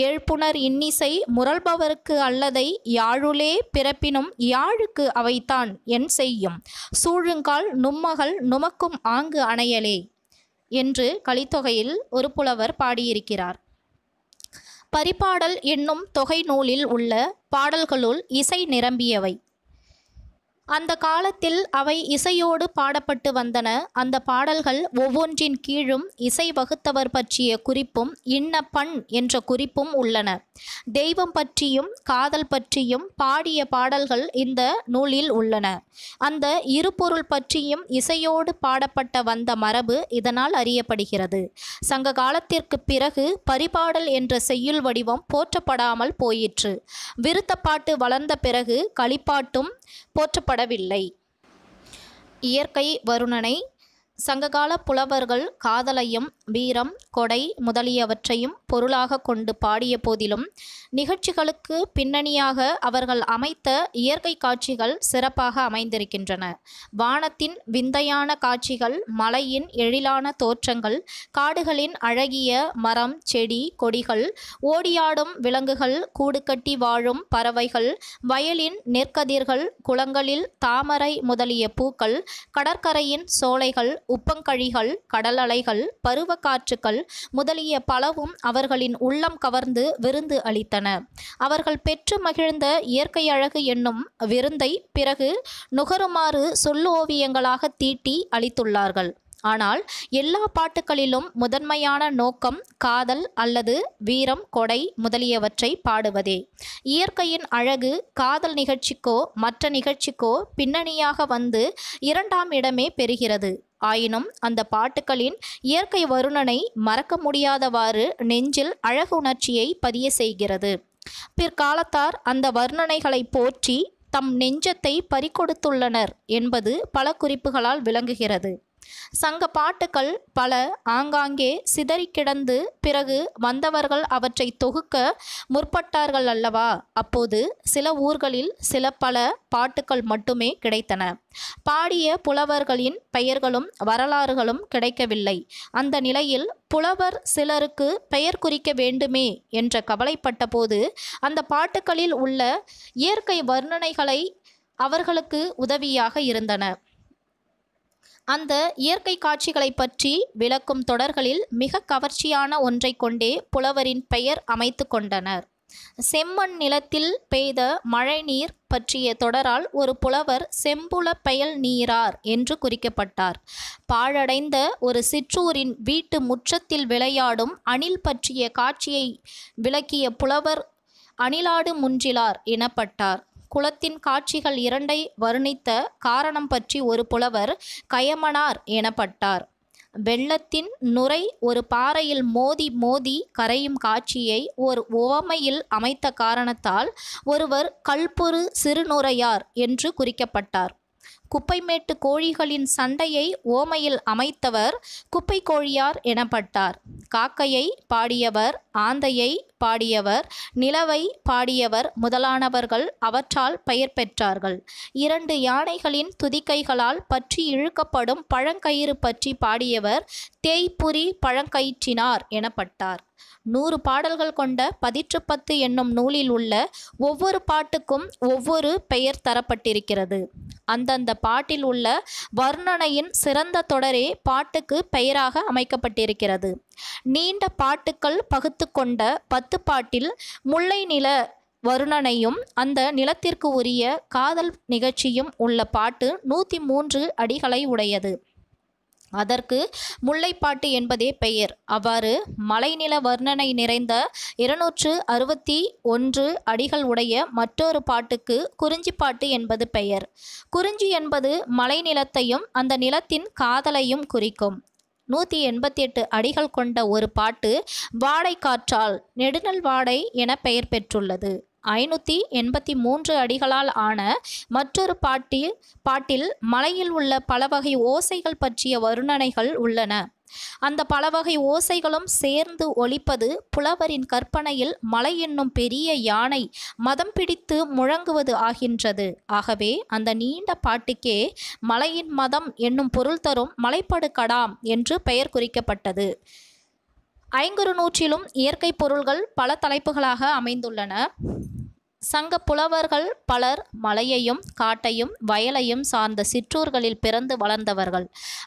ஏழ்புணர் இன்னிசை முரல்பவர்க்கு அல்லதை யாழுலே பிறப்பினும் யாழுக்கு அவைத்தான் என் செய்யும் சூழுங்கால் நும்மகள் நுமக்கும் ஆங்கு அணையலே என்று கலித்தொகையில் ஒரு புலவர் பாடியிருக்கிறார் பரிபாடல் என்னும் தொகை நூலில் உள்ள பாடல்களுள் இசை நிரம்பியவை அந்த காலத்தில் அவை இசையோடு பாடப்பட்டு வந்தன அந்த பாடல்கள் ஒவ்வொன்றின் கீழும் இசை வகுத்தவர் பற்றிய குறிப்பும் இன்ன பண் என்ற குறிப்பும் உள்ளன தெய்வம் பற்றியும் காதல் பற்றியும் பாடிய பாடல்கள் இந்த நூலில் உள்ளன அந்த இருபொருள் பற்றியும் இசையோடு பாடப்பட்ட வந்த மரபு இதனால் அறியப்படுகிறது சங்க காலத்திற்கு பிறகு பரிபாடல் என்ற செய்யுள் வடிவம் போற்றப்படாமல் போயிற்று விருத்தப்பாட்டு வளர்ந்த பிறகு களிப்பாட்டும் போற்றப்பட ஏற்படவில்லை இயற்கை வருணனை சங்ககால புலவர்கள் காதலையும் வீரம் கொடை முதலியவற்றையும் பொருளாக கொண்டு பாடிய போதிலும் நிகழ்ச்சிகளுக்கு பின்னணியாக அவர்கள் அமைத்த இயற்கை காட்சிகள் சிறப்பாக அமைந்திருக்கின்றன வானத்தின் விந்தையான காட்சிகள் மலையின் எழிலான தோற்றங்கள் காடுகளின் அழகிய மரம் செடி கொடிகள் ஓடியாடும் விலங்குகள் கூடு கட்டி வாழும் பறவைகள் வயலின் நெற்கதிர்கள் குளங்களில் தாமரை முதலிய பூக்கள் கடற்கரையின் சோலைகள் உப்பங்கழிகள் கடல் அலைகள் பருவ காற்றுக்கள் முதலிய பலவும் அவர்களின் உள்ளம் கவர்ந்து விருந்து அளித்தன அவர்கள் பெற்று மகிழ்ந்த இயற்கை அழகு என்னும் விருந்தை பிறகு நுகருமாறு சொல்லோவியங்களாக தீட்டி அளித்துள்ளார்கள் ஆனால் எல்லா பாட்டுகளிலும் முதன்மையான நோக்கம் காதல் அல்லது வீரம் கொடை முதலியவற்றை பாடுவதே இயற்கையின் அழகு காதல் நிகழ்ச்சிக்கோ மற்ற நிகழ்ச்சிக்கோ பின்னணியாக வந்து இரண்டாம் இடமே பெறுகிறது ஆயினும் அந்த பாட்டுகளின் இயற்கை வருணனை மறக்க முடியாதவாறு நெஞ்சில் அழகுணர்ச்சியை பதிய செய்கிறது பிற்காலத்தார் அந்த வர்ணனைகளை போற்றி தம் நெஞ்சத்தை பறிகொடுத்துள்ளனர் என்பது பல குறிப்புகளால் விளங்குகிறது சங்க பாட்டுக்கள் பல ஆங்காங்கே சிதறி கிடந்து பிறகு வந்தவர்கள் அவற்றை தொகுக்க முற்பட்டார்கள் அல்லவா அப்போது சில ஊர்களில் சில பல பாட்டுக்கள் மட்டுமே கிடைத்தன பாடிய புலவர்களின் பெயர்களும் வரலாறுகளும் கிடைக்கவில்லை அந்த நிலையில் புலவர் சிலருக்கு பெயர் குறிக்க வேண்டுமே என்ற கவலைப்பட்ட போது அந்த பாட்டுகளில் உள்ள இயற்கை வர்ணனைகளை அவர்களுக்கு உதவியாக இருந்தன அந்த இயற்கை காட்சிகளை பற்றி விளக்கும் தொடர்களில் மிக கவர்ச்சியான ஒன்றை கொண்டே புலவரின் பெயர் அமைத்து கொண்டனர் செம்மண் நிலத்தில் பெய்த மழை நீர் பற்றிய தொடரால் ஒரு புலவர் செம்புல பயல் நீரார் என்று குறிக்கப்பட்டார் பாழடைந்த ஒரு சிற்றூரின் வீட்டு முற்றத்தில் விளையாடும் அணில் பற்றிய காட்சியை விளக்கிய புலவர் அணிலாடு முன்றிலார் எனப்பட்டார் குளத்தின் காட்சிகள் இரண்டை வர்ணித்த காரணம் பற்றி ஒரு புலவர் கயமனார் எனப்பட்டார் வெள்ளத்தின் நுரை ஒரு பாறையில் மோதி மோதி கரையும் காட்சியை ஒரு ஓவமையில் அமைத்த காரணத்தால் ஒருவர் கல்பொரு சிறுநுரையார் என்று குறிக்கப்பட்டார் குப்பைமேட்டு கோழிகளின் சண்டையை ஓமையில் அமைத்தவர் குப்பை கோழியார் எனப்பட்டார் காக்கையை பாடியவர் ஆந்தையை பாடியவர் நிலவை பாடியவர் முதலானவர்கள் அவற்றால் பெயர் பெற்றார்கள் இரண்டு யானைகளின் துதிக்கைகளால் பற்றி இழுக்கப்படும் பழங்கயிறு பற்றி பாடியவர் தேய்புரி பழங்கயிற்றினார் எனப்பட்டார் நூறு பாடல்கள் கொண்ட பதிற்றுப்பத்து என்னும் நூலில் உள்ள ஒவ்வொரு பாட்டுக்கும் ஒவ்வொரு பெயர் தரப்பட்டிருக்கிறது அந்தந்த பாட்டில் உள்ள வர்ணனையின் சிறந்த தொடரே பாட்டுக்கு பெயராக அமைக்கப்பட்டிருக்கிறது நீண்ட பாட்டுக்கள் பகுத்து கொண்ட பத்து பாட்டில் முல்லை நில வருணனையும் அந்த நிலத்திற்கு உரிய காதல் நிகழ்ச்சியும் உள்ள பாட்டு நூற்றி மூன்று அடிகளை உடையது அதற்கு முல்லைப்பாட்டு என்பதே பெயர் அவ்வாறு மலைநில வர்ணனை நிறைந்த இருநூற்று அறுபத்தி ஒன்று அடிகள் உடைய மற்றொரு பாட்டுக்கு குறிஞ்சிப்பாட்டு என்பது பெயர் குறிஞ்சி என்பது மலை நிலத்தையும் அந்த நிலத்தின் காதலையும் குறிக்கும் நூற்றி எண்பத்தி எட்டு அடிகள் கொண்ட ஒரு பாட்டு வாடை காற்றால் நெடுநல் வாடை என பெயர் பெற்றுள்ளது ஐநூற்றி எண்பத்தி மூன்று அடிகளால் ஆன மற்றொரு பாட்டில் பாட்டில் மலையில் உள்ள பல வகை ஓசைகள் பற்றிய வர்ணனைகள் உள்ளன அந்த பலவகை ஓசைகளும் சேர்ந்து ஒழிப்பது புலவரின் கற்பனையில் மலை என்னும் பெரிய யானை மதம் பிடித்து முழங்குவது ஆகின்றது ஆகவே அந்த நீண்ட பாட்டுக்கே மலையின் மதம் என்னும் பொருள் தரும் மலைப்படு கடாம் என்று பெயர் குறிக்கப்பட்டது ஐங்குறு நூற்றிலும் இயற்கை பொருள்கள் பல தலைப்புகளாக அமைந்துள்ளன சங்க புலவர்கள் பலர் மலையையும் காட்டையும் வயலையும் சார்ந்த சிற்றூர்களில் பிறந்து வளர்ந்தவர்கள்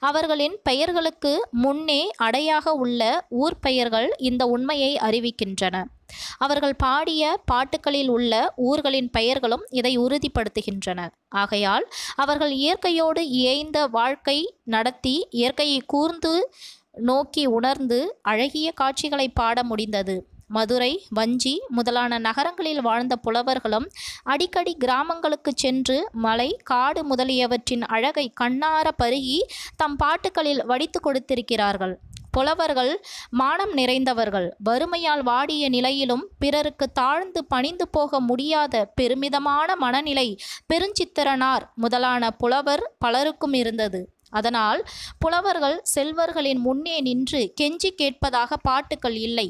அவர்களின் பெயர்களுக்கு முன்னே அடையாக உள்ள ஊர் பெயர்கள் இந்த உண்மையை அறிவிக்கின்றன அவர்கள் பாடிய பாட்டுகளில் உள்ள ஊர்களின் பெயர்களும் இதை உறுதிப்படுத்துகின்றன ஆகையால் அவர்கள் இயற்கையோடு இயைந்த வாழ்க்கை நடத்தி இயற்கையை கூர்ந்து நோக்கி உணர்ந்து அழகிய காட்சிகளை பாட முடிந்தது மதுரை வஞ்சி முதலான நகரங்களில் வாழ்ந்த புலவர்களும் அடிக்கடி கிராமங்களுக்கு சென்று மலை காடு முதலியவற்றின் அழகை கண்ணார பருகி தம் பாட்டுகளில் வடித்து கொடுத்திருக்கிறார்கள் புலவர்கள் மானம் நிறைந்தவர்கள் வறுமையால் வாடிய நிலையிலும் பிறருக்கு தாழ்ந்து பணிந்து போக முடியாத பெருமிதமான மனநிலை பெருஞ்சித்திரனார் முதலான புலவர் பலருக்கும் இருந்தது அதனால் புலவர்கள் செல்வர்களின் முன்னே நின்று கெஞ்சி கேட்பதாக பாட்டுக்கள் இல்லை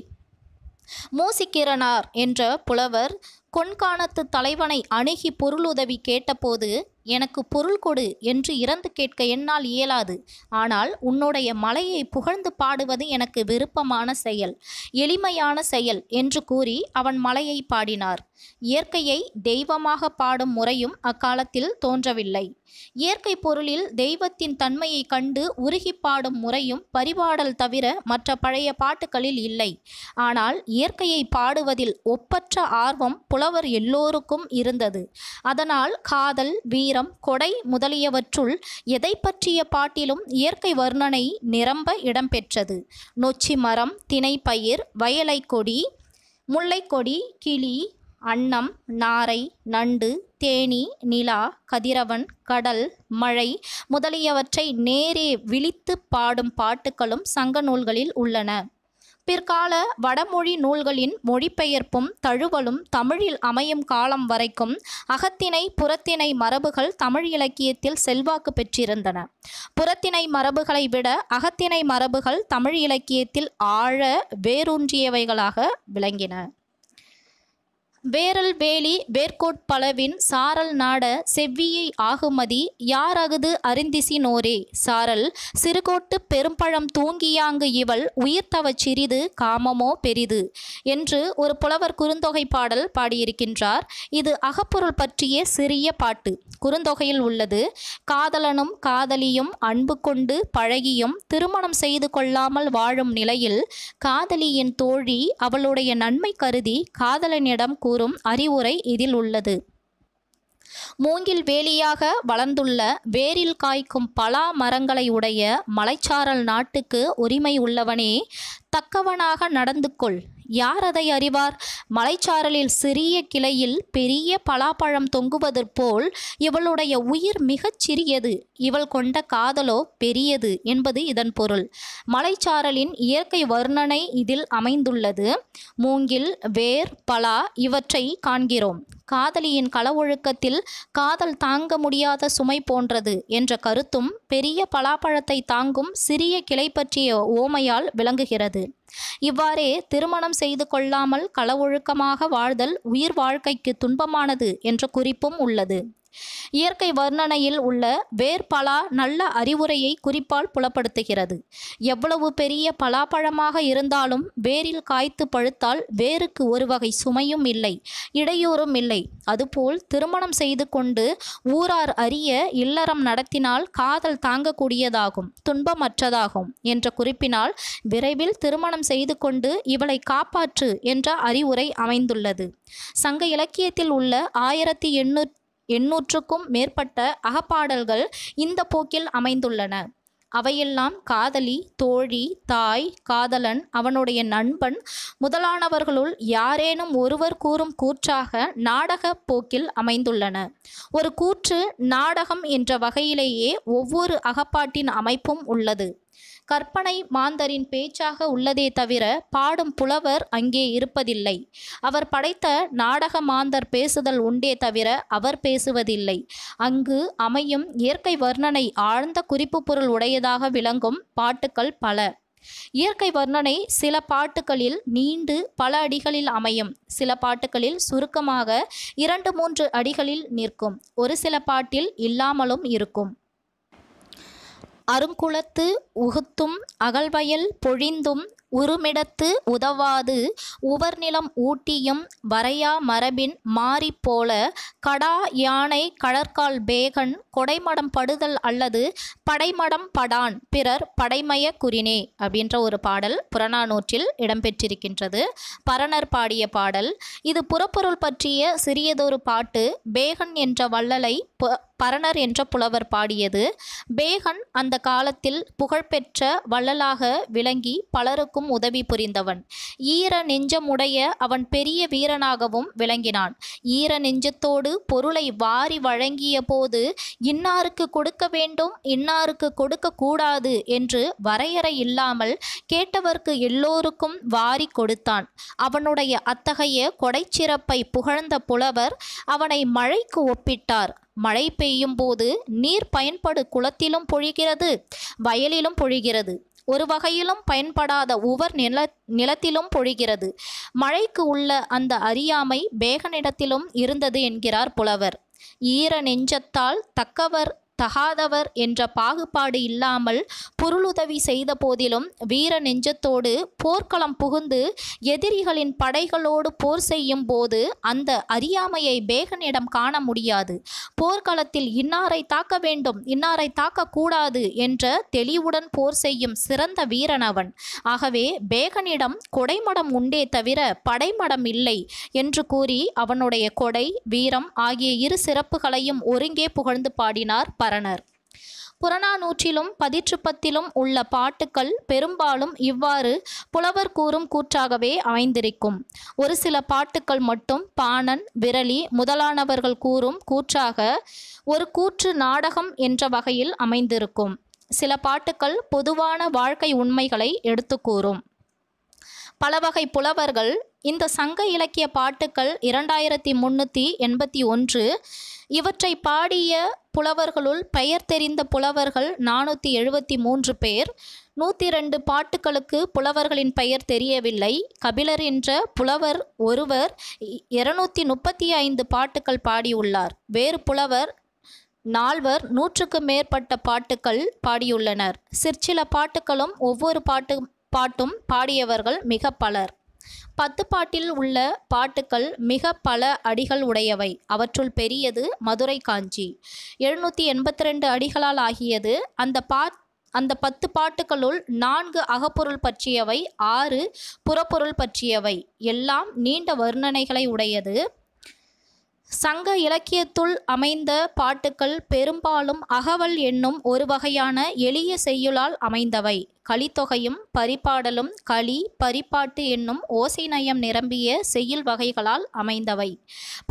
மூசிக்கிறனார் என்ற புலவர் கொண்காணத்து தலைவனை அணுகி பொருளுதவி கேட்டபோது எனக்கு பொருள் கொடு என்று இறந்து கேட்க என்னால் இயலாது ஆனால் உன்னுடைய மலையை புகழ்ந்து பாடுவது எனக்கு விருப்பமான செயல் எளிமையான செயல் என்று கூறி அவன் மலையை பாடினார் இயற்கையை தெய்வமாக பாடும் முறையும் அக்காலத்தில் தோன்றவில்லை இயற்கை பொருளில் தெய்வத்தின் தன்மையை கண்டு உருகி பாடும் முறையும் பரிபாடல் தவிர மற்ற பழைய பாட்டுகளில் இல்லை ஆனால் இயற்கையை பாடுவதில் ஒப்பற்ற ஆர்வம் புலவர் எல்லோருக்கும் இருந்தது அதனால் காதல் வீர வீரம் கொடை முதலியவற்றுள் எதை பற்றிய பாட்டிலும் இயற்கை வர்ணனை நிரம்ப இடம்பெற்றது நொச்சி மரம் திணைப்பயிர் வயலைக்கொடி முல்லைக்கொடி கிளி அன்னம் நாரை நண்டு தேனி நிலா கதிரவன் கடல் மழை முதலியவற்றை நேரே விழித்து பாடும் பாட்டுகளும் சங்க நூல்களில் உள்ளன பிற்கால வடமொழி நூல்களின் மொழிபெயர்ப்பும் தழுவலும் தமிழில் அமையும் காலம் வரைக்கும் அகத்திணை புறத்திணை மரபுகள் தமிழ் இலக்கியத்தில் செல்வாக்கு பெற்றிருந்தன புறத்திணை மரபுகளை விட அகத்திணை மரபுகள் தமிழ் இலக்கியத்தில் ஆழ வேரூன்றியவைகளாக விளங்கின வேரல் வேலி வேர்கோட் பலவின் சாரல் நாட செவ்வியை ஆகுமதி யார் அறிந்திசினோரே சாரல் சிறுகோட்டு பெரும்பழம் தூங்கியாங்கு இவள் உயிர்த்தவச் சிறிது காமமோ பெரிது என்று ஒரு புலவர் குறுந்தொகை பாடல் பாடியிருக்கின்றார் இது அகப்பொருள் பற்றிய சிறிய பாட்டு குறுந்தொகையில் உள்ளது காதலனும் காதலியும் அன்பு கொண்டு பழகியும் திருமணம் செய்து கொள்ளாமல் வாழும் நிலையில் காதலியின் தோழி அவளுடைய நன்மை கருதி காதலனிடம் கூ கூறும் அறிவுரை இதில் உள்ளது மூங்கில் வேலியாக வளர்ந்துள்ள வேரில் காய்க்கும் பலா மரங்களை உடைய மலைச்சாரல் நாட்டுக்கு உரிமை உள்ளவனே தக்கவனாக நடந்து கொள் யார் அதை அறிவார் மலைச்சாரலில் சிறிய கிளையில் பெரிய பலாப்பழம் தொங்குவதற்போல் இவளுடைய உயிர் மிகச் சிறியது இவள் கொண்ட காதலோ பெரியது என்பது இதன் பொருள் மலைச்சாரலின் இயற்கை வர்ணனை இதில் அமைந்துள்ளது மூங்கில் வேர் பலா இவற்றை காண்கிறோம் காதலியின் கள ஒழுக்கத்தில் காதல் தாங்க முடியாத சுமை போன்றது என்ற கருத்தும் பெரிய பலாப்பழத்தை தாங்கும் சிறிய கிளை பற்றிய ஓமையால் விளங்குகிறது இவ்வாறே திருமணம் செய்து கொள்ளாமல் கள ஒழுக்கமாக வாழ்தல் உயிர் வாழ்க்கைக்கு துன்பமானது என்ற குறிப்பும் உள்ளது இயற்கை வர்ணனையில் உள்ள வேர் பலா நல்ல அறிவுரையை குறிப்பால் புலப்படுத்துகிறது எவ்வளவு பெரிய பலாப்பழமாக இருந்தாலும் வேரில் காய்த்து பழுத்தால் வேருக்கு ஒரு வகை சுமையும் இல்லை இடையூறும் இல்லை அதுபோல் திருமணம் செய்து கொண்டு ஊரார் அறிய இல்லறம் நடத்தினால் காதல் தாங்கக்கூடியதாகும் துன்பமற்றதாகும் என்ற குறிப்பினால் விரைவில் திருமணம் செய்து கொண்டு இவளை காப்பாற்று என்ற அறிவுரை அமைந்துள்ளது சங்க இலக்கியத்தில் உள்ள ஆயிரத்தி எண்ணூற்று எண்ணூற்றுக்கும் மேற்பட்ட அகப்பாடல்கள் இந்த போக்கில் அமைந்துள்ளன அவையெல்லாம் காதலி தோழி தாய் காதலன் அவனுடைய நண்பன் முதலானவர்களுள் யாரேனும் ஒருவர் கூறும் கூற்றாக நாடக போக்கில் அமைந்துள்ளன ஒரு கூற்று நாடகம் என்ற வகையிலேயே ஒவ்வொரு அகப்பாட்டின் அமைப்பும் உள்ளது கற்பனை மாந்தரின் பேச்சாக உள்ளதே தவிர பாடும் புலவர் அங்கே இருப்பதில்லை அவர் படைத்த நாடக மாந்தர் பேசுதல் உண்டே தவிர அவர் பேசுவதில்லை அங்கு அமையும் இயற்கை வர்ணனை ஆழ்ந்த குறிப்பு பொருள் உடையதாக விளங்கும் பாட்டுக்கள் பல இயற்கை வர்ணனை சில பாட்டுகளில் நீண்டு பல அடிகளில் அமையும் சில பாட்டுகளில் சுருக்கமாக இரண்டு மூன்று அடிகளில் நிற்கும் ஒரு சில பாட்டில் இல்லாமலும் இருக்கும் அருங்குளத்து உகுத்தும் அகழ்வயல் பொழிந்தும் உருமிடத்து உதவாது உவர்நிலம் ஊட்டியும் வரையா மரபின் மாறிப்போல கடா யானை கடற்கால் பேகன் கொடைமடம் படுதல் அல்லது படைமடம் படான் பிறர் படைமய குறினே அப்படின்ற ஒரு பாடல் புறநானூற்றில் இடம்பெற்றிருக்கின்றது பரணர் பாடிய பாடல் இது புறப்பொருள் பற்றிய சிறியதொரு பாட்டு பேகன் என்ற வள்ளலை பரணர் என்ற புலவர் பாடியது பேகன் அந்த காலத்தில் புகழ்பெற்ற வள்ளலாக விளங்கி பலருக்கும் உதவி புரிந்தவன் ஈர நெஞ்சமுடைய அவன் பெரிய வீரனாகவும் விளங்கினான் ஈர நெஞ்சத்தோடு பொருளை வாரி வழங்கிய போது இன்னாருக்கு கொடுக்க வேண்டும் இன்னாருக்கு கொடுக்க கூடாது என்று வரையறை இல்லாமல் கேட்டவர்க்கு எல்லோருக்கும் வாரி கொடுத்தான் அவனுடைய அத்தகைய கொடைச்சிறப்பை புகழ்ந்த புலவர் அவனை மழைக்கு ஒப்பிட்டார் மழை பெய்யும் போது நீர் பயன்படு குளத்திலும் பொழிகிறது வயலிலும் பொழிகிறது ஒரு வகையிலும் பயன்படாத உவர் நில நிலத்திலும் பொழிகிறது மழைக்கு உள்ள அந்த அறியாமை பேகனிடத்திலும் இருந்தது என்கிறார் புலவர் ஈர நெஞ்சத்தால் தக்கவர் தகாதவர் என்ற பாகுபாடு இல்லாமல் பொருளுதவி செய்த போதிலும் வீர நெஞ்சத்தோடு போர்க்களம் புகுந்து எதிரிகளின் படைகளோடு போர் செய்யும் போது அந்த அறியாமையை பேகனிடம் காண முடியாது போர்க்களத்தில் இன்னாரை தாக்க வேண்டும் இன்னாரை தாக்கக்கூடாது என்ற தெளிவுடன் போர் செய்யும் சிறந்த வீரனவன் ஆகவே பேகனிடம் கொடைமடம் உண்டே தவிர படைமடம் இல்லை என்று கூறி அவனுடைய கொடை வீரம் ஆகிய இரு சிறப்புகளையும் ஒருங்கே புகழ்ந்து பாடினார் பர பரணர் புறநானூற்றிலும் பதிற்றுப்பத்திலும் உள்ள பாட்டுக்கள் பெரும்பாலும் இவ்வாறு புலவர் கூறும் கூற்றாகவே அமைந்திருக்கும் ஒரு சில பாட்டுக்கள் மட்டும் பாணன் விரலி முதலானவர்கள் கூறும் கூற்றாக ஒரு கூற்று நாடகம் என்ற வகையில் அமைந்திருக்கும் சில பாட்டுக்கள் பொதுவான வாழ்க்கை உண்மைகளை எடுத்து கூறும் பலவகை புலவர்கள் இந்த சங்க இலக்கிய பாட்டுக்கள் இரண்டாயிரத்தி முன்னூற்றி எண்பத்தி ஒன்று இவற்றை பாடிய புலவர்களுள் பெயர் தெரிந்த புலவர்கள் நானூற்றி எழுபத்தி மூன்று பேர் நூற்றி இரண்டு பாட்டுகளுக்கு புலவர்களின் பெயர் தெரியவில்லை கபிலர் என்ற புலவர் ஒருவர் இருநூற்றி முப்பத்தி ஐந்து பாட்டுகள் பாடியுள்ளார் வேறு புலவர் நால்வர் நூற்றுக்கு மேற்பட்ட பாட்டுக்கள் பாடியுள்ளனர் சிற்சில பாட்டுகளும் ஒவ்வொரு பாட்டு பாட்டும் பாடியவர்கள் மிக பலர் பத்து பாட்டில் உள்ள பாட்டுக்கள் மிக பல அடிகள் உடையவை அவற்றுள் பெரியது மதுரை காஞ்சி எழுநூற்றி எண்பத்தி ரெண்டு அடிகளால் ஆகியது அந்த பாட் அந்த பத்து பாட்டுகளுள் நான்கு அகப்பொருள் பற்றியவை ஆறு புறப்பொருள் பற்றியவை எல்லாம் நீண்ட வர்ணனைகளை உடையது சங்க இலக்கியத்துள் அமைந்த பாட்டுக்கள் பெரும்பாலும் அகவல் என்னும் ஒரு வகையான எளிய செய்யுளால் அமைந்தவை கலித்தொகையும் பரிபாடலும் களி பரிப்பாட்டு என்னும் ஓசை நயம் நிரம்பிய செய்யுள் வகைகளால் அமைந்தவை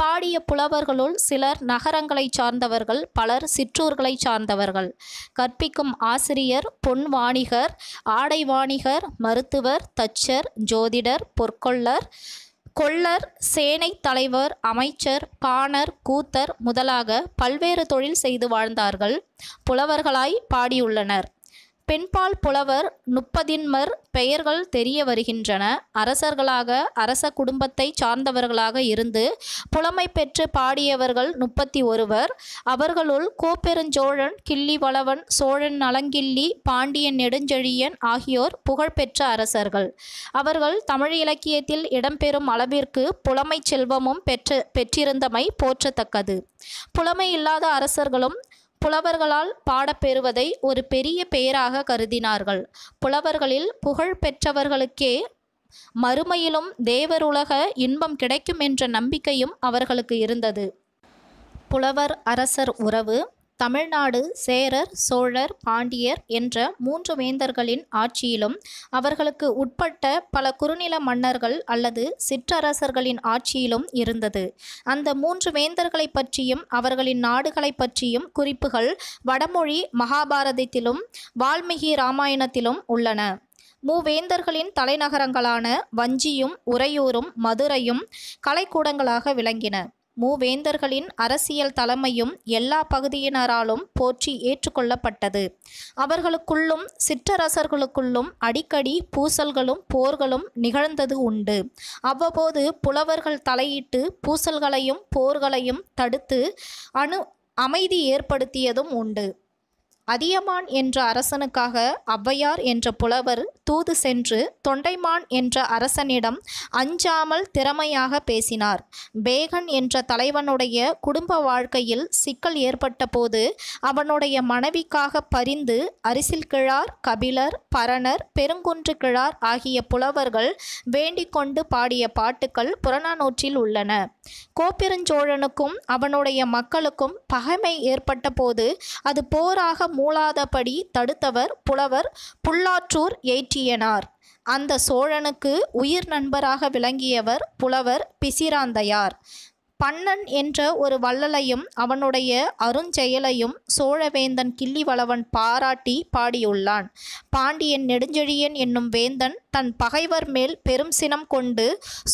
பாடிய புலவர்களுள் சிலர் நகரங்களை சார்ந்தவர்கள் பலர் சிற்றூர்களை சார்ந்தவர்கள் கற்பிக்கும் ஆசிரியர் பொன் வாணிகர் ஆடை வாணிகர் மருத்துவர் தச்சர் ஜோதிடர் பொற்கொள்ளர் கொல்லர் சேனை தலைவர் அமைச்சர் பாணர் கூத்தர் முதலாக பல்வேறு தொழில் செய்து வாழ்ந்தார்கள் புலவர்களாய் பாடியுள்ளனர் பெண்பால் புலவர் நுப்பதின்மர் பெயர்கள் தெரிய வருகின்றன அரசர்களாக அரச குடும்பத்தை சார்ந்தவர்களாக இருந்து புலமை பெற்று பாடியவர்கள் முப்பத்தி ஒருவர் அவர்களுள் கோப்பெருஞ்சோழன் கிள்ளி வளவன் சோழன் நலங்கிள்ளி பாண்டியன் நெடுஞ்செழியன் ஆகியோர் புகழ்பெற்ற அரசர்கள் அவர்கள் தமிழ் இலக்கியத்தில் இடம்பெறும் அளவிற்கு புலமை செல்வமும் பெற்று பெற்றிருந்தமை போற்றத்தக்கது புலமை இல்லாத அரசர்களும் புலவர்களால் பாடப்பெறுவதை ஒரு பெரிய பெயராக கருதினார்கள் புலவர்களில் புகழ் பெற்றவர்களுக்கே மறுமையிலும் தேவருலக இன்பம் கிடைக்கும் என்ற நம்பிக்கையும் அவர்களுக்கு இருந்தது புலவர் அரசர் உறவு தமிழ்நாடு சேரர் சோழர் பாண்டியர் என்ற மூன்று வேந்தர்களின் ஆட்சியிலும் அவர்களுக்கு உட்பட்ட பல குறுநில மன்னர்கள் அல்லது சிற்றரசர்களின் ஆட்சியிலும் இருந்தது அந்த மூன்று வேந்தர்களை பற்றியும் அவர்களின் நாடுகளை பற்றியும் குறிப்புகள் வடமொழி மகாபாரதத்திலும் வால்மீகி ராமாயணத்திலும் உள்ளன மூவேந்தர்களின் தலைநகரங்களான வஞ்சியும் உறையூரும் மதுரையும் கலைக்கூடங்களாக விளங்கின மூவேந்தர்களின் அரசியல் தலைமையும் எல்லா பகுதியினராலும் போற்றி ஏற்றுக்கொள்ளப்பட்டது அவர்களுக்குள்ளும் சிற்றரசர்களுக்குள்ளும் அடிக்கடி பூசல்களும் போர்களும் நிகழ்ந்தது உண்டு அவ்வப்போது புலவர்கள் தலையிட்டு பூசல்களையும் போர்களையும் தடுத்து அணு அமைதி ஏற்படுத்தியதும் உண்டு அதியமான் என்ற அரசனுக்காக ஔவையார் என்ற புலவர் தூது சென்று தொண்டைமான் என்ற அரசனிடம் அஞ்சாமல் திறமையாக பேசினார் பேகன் என்ற தலைவனுடைய குடும்ப வாழ்க்கையில் சிக்கல் ஏற்பட்ட போது அவனுடைய மனைவிக்காக பரிந்து அரிசில் கிழார் கபிலர் பரணர் பெருங்குன்று கிழார் ஆகிய புலவர்கள் வேண்டிக் கொண்டு பாடிய பாட்டுக்கள் புறநானூற்றில் உள்ளன கோப்பெருஞ்சோழனுக்கும் அவனுடைய மக்களுக்கும் பகைமை ஏற்பட்ட போது அது போராக மூளாதபடி தடுத்தவர் புலவர் புல்லாற்றூர் ஏற்றியனார் அந்த சோழனுக்கு உயிர் நண்பராக விளங்கியவர் புலவர் பிசிராந்தையார் பண்ணன் என்ற ஒரு வள்ளலையும் அவனுடைய அருஞ்செயலையும் சோழவேந்தன் கிள்ளிவளவன் பாராட்டி பாடியுள்ளான் பாண்டியன் நெடுஞ்செழியன் என்னும் வேந்தன் தன் பகைவர் மேல் பெரும் சினம் கொண்டு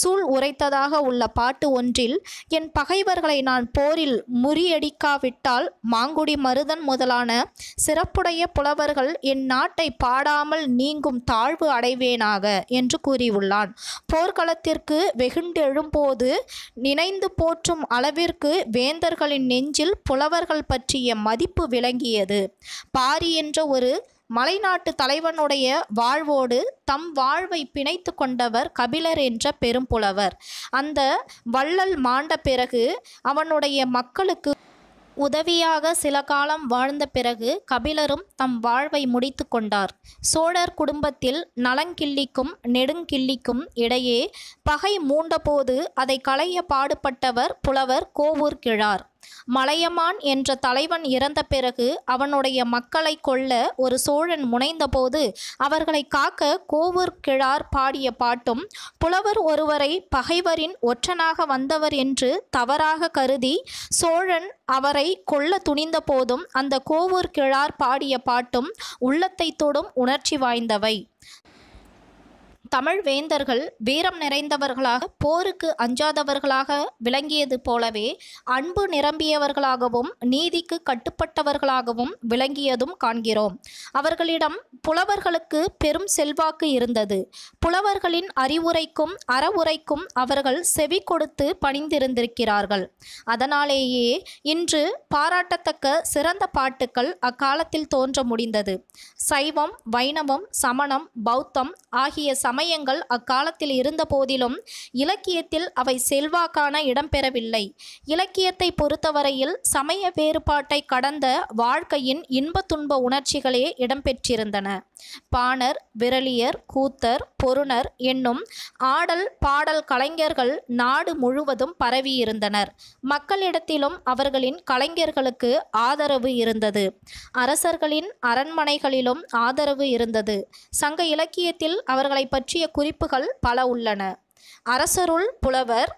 சூழ் உரைத்ததாக உள்ள பாட்டு ஒன்றில் என் பகைவர்களை நான் போரில் முறியடிக்காவிட்டால் மாங்குடி மருதன் முதலான சிறப்புடைய புலவர்கள் என் நாட்டை பாடாமல் நீங்கும் தாழ்வு அடைவேனாக என்று கூறியுள்ளான் போர்க்களத்திற்கு வெகுண்டெழும்போது நினைந்து போற்றும் அளவிற்கு வேந்தர்களின் நெஞ்சில் புலவர்கள் பற்றிய மதிப்பு விளங்கியது பாரி என்ற ஒரு மலைநாட்டு தலைவனுடைய வாழ்வோடு தம் வாழ்வை பிணைத்து கொண்டவர் கபிலர் என்ற பெரும்புலவர் அந்த வள்ளல் மாண்ட பிறகு அவனுடைய மக்களுக்கு உதவியாக சில காலம் வாழ்ந்த பிறகு கபிலரும் தம் வாழ்வை முடித்து கொண்டார் சோழர் குடும்பத்தில் நலங்கிள்ளிக்கும் நெடுங்கிள்ளிக்கும் இடையே பகை மூண்டபோது அதை களைய பாடுபட்டவர் புலவர் கோவூர் கிழார் மலையமான் என்ற தலைவன் இறந்த பிறகு அவனுடைய மக்களை கொல்ல ஒரு சோழன் முனைந்தபோது அவர்களை காக்க கோவூர் கிழார் பாடிய பாட்டும் புலவர் ஒருவரை பகைவரின் ஒற்றனாக வந்தவர் என்று தவறாக கருதி சோழன் அவரை கொல்ல துணிந்த போதும் அந்த கோவூர் கிழார் பாடிய பாட்டும் உள்ளத்தை தொடும் உணர்ச்சி வாய்ந்தவை தமிழ் வேந்தர்கள் வீரம் நிறைந்தவர்களாக போருக்கு அஞ்சாதவர்களாக விளங்கியது போலவே அன்பு நிரம்பியவர்களாகவும் நீதிக்கு கட்டுப்பட்டவர்களாகவும் விளங்கியதும் காண்கிறோம் அவர்களிடம் புலவர்களுக்கு பெரும் செல்வாக்கு இருந்தது புலவர்களின் அறிவுரைக்கும் அறவுரைக்கும் அவர்கள் செவி கொடுத்து பணிந்திருந்திருக்கிறார்கள் அதனாலேயே இன்று பாராட்டத்தக்க சிறந்த பாட்டுக்கள் அக்காலத்தில் தோன்ற முடிந்தது சைவம் வைணவம் சமணம் பௌத்தம் ஆகிய சம சமயங்கள் அக்காலத்தில் இருந்த போதிலும் இலக்கியத்தில் அவை செல்வாக்கான இடம்பெறவில்லை இலக்கியத்தை பொறுத்தவரையில் சமய வேறுபாட்டை கடந்த வாழ்க்கையின் இன்ப துன்ப உணர்ச்சிகளே இடம்பெற்றிருந்தன பாணர் விரலியர் கூத்தர் பொருணர் என்னும் ஆடல் பாடல் கலைஞர்கள் நாடு முழுவதும் பரவியிருந்தனர் மக்களிடத்திலும் அவர்களின் கலைஞர்களுக்கு ஆதரவு இருந்தது அரசர்களின் அரண்மனைகளிலும் ஆதரவு இருந்தது சங்க இலக்கியத்தில் அவர்களை பற்றிய குறிப்புகள் பல உள்ளன அரசருள் புலவர்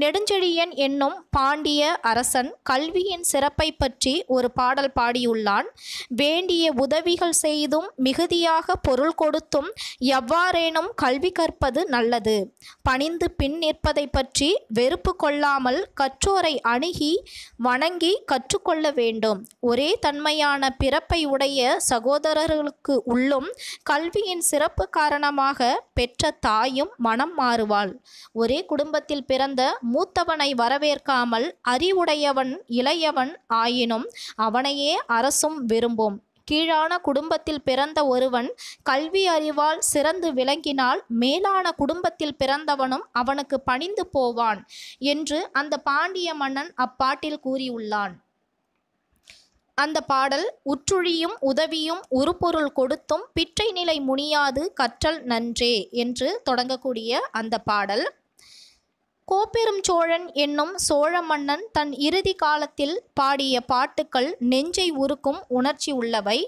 நெடுஞ்செழியன் என்னும் பாண்டிய அரசன் கல்வியின் சிறப்பை பற்றி ஒரு பாடல் பாடியுள்ளான் வேண்டிய உதவிகள் செய்தும் மிகுதியாக பொருள் கொடுத்தும் எவ்வாறேனும் கல்வி கற்பது நல்லது பணிந்து பின் நிற்பதை பற்றி வெறுப்பு கொள்ளாமல் கற்றோரை அணுகி வணங்கி கற்றுக்கொள்ள வேண்டும் ஒரே தன்மையான பிறப்பை உடைய சகோதரர்களுக்கு உள்ளும் கல்வியின் சிறப்பு காரணமாக பெற்ற தாயும் மனம் மாறுவாள் ஒரே குடும்பத்தில் பிறந்த மூத்தவனை வரவேற்காமல் அறிவுடையவன் இளையவன் ஆயினும் அவனையே அரசும் விரும்பும் கீழான குடும்பத்தில் பிறந்த ஒருவன் கல்வி அறிவால் சிறந்து விளங்கினால் மேலான குடும்பத்தில் பிறந்தவனும் அவனுக்கு பணிந்து போவான் என்று அந்த பாண்டிய மன்னன் அப்பாட்டில் கூறியுள்ளான் அந்த பாடல் உற்றுழியும் உதவியும் உருப்பொருள் கொடுத்தும் பிற்றை நிலை முனியாது கற்றல் நன்றே என்று தொடங்கக்கூடிய அந்த பாடல் கோப்பெரும் சோழன் என்னும் சோழ மன்னன் தன் இறுதி காலத்தில் பாடிய பாட்டுக்கள் நெஞ்சை உருக்கும் உணர்ச்சி உள்ளவை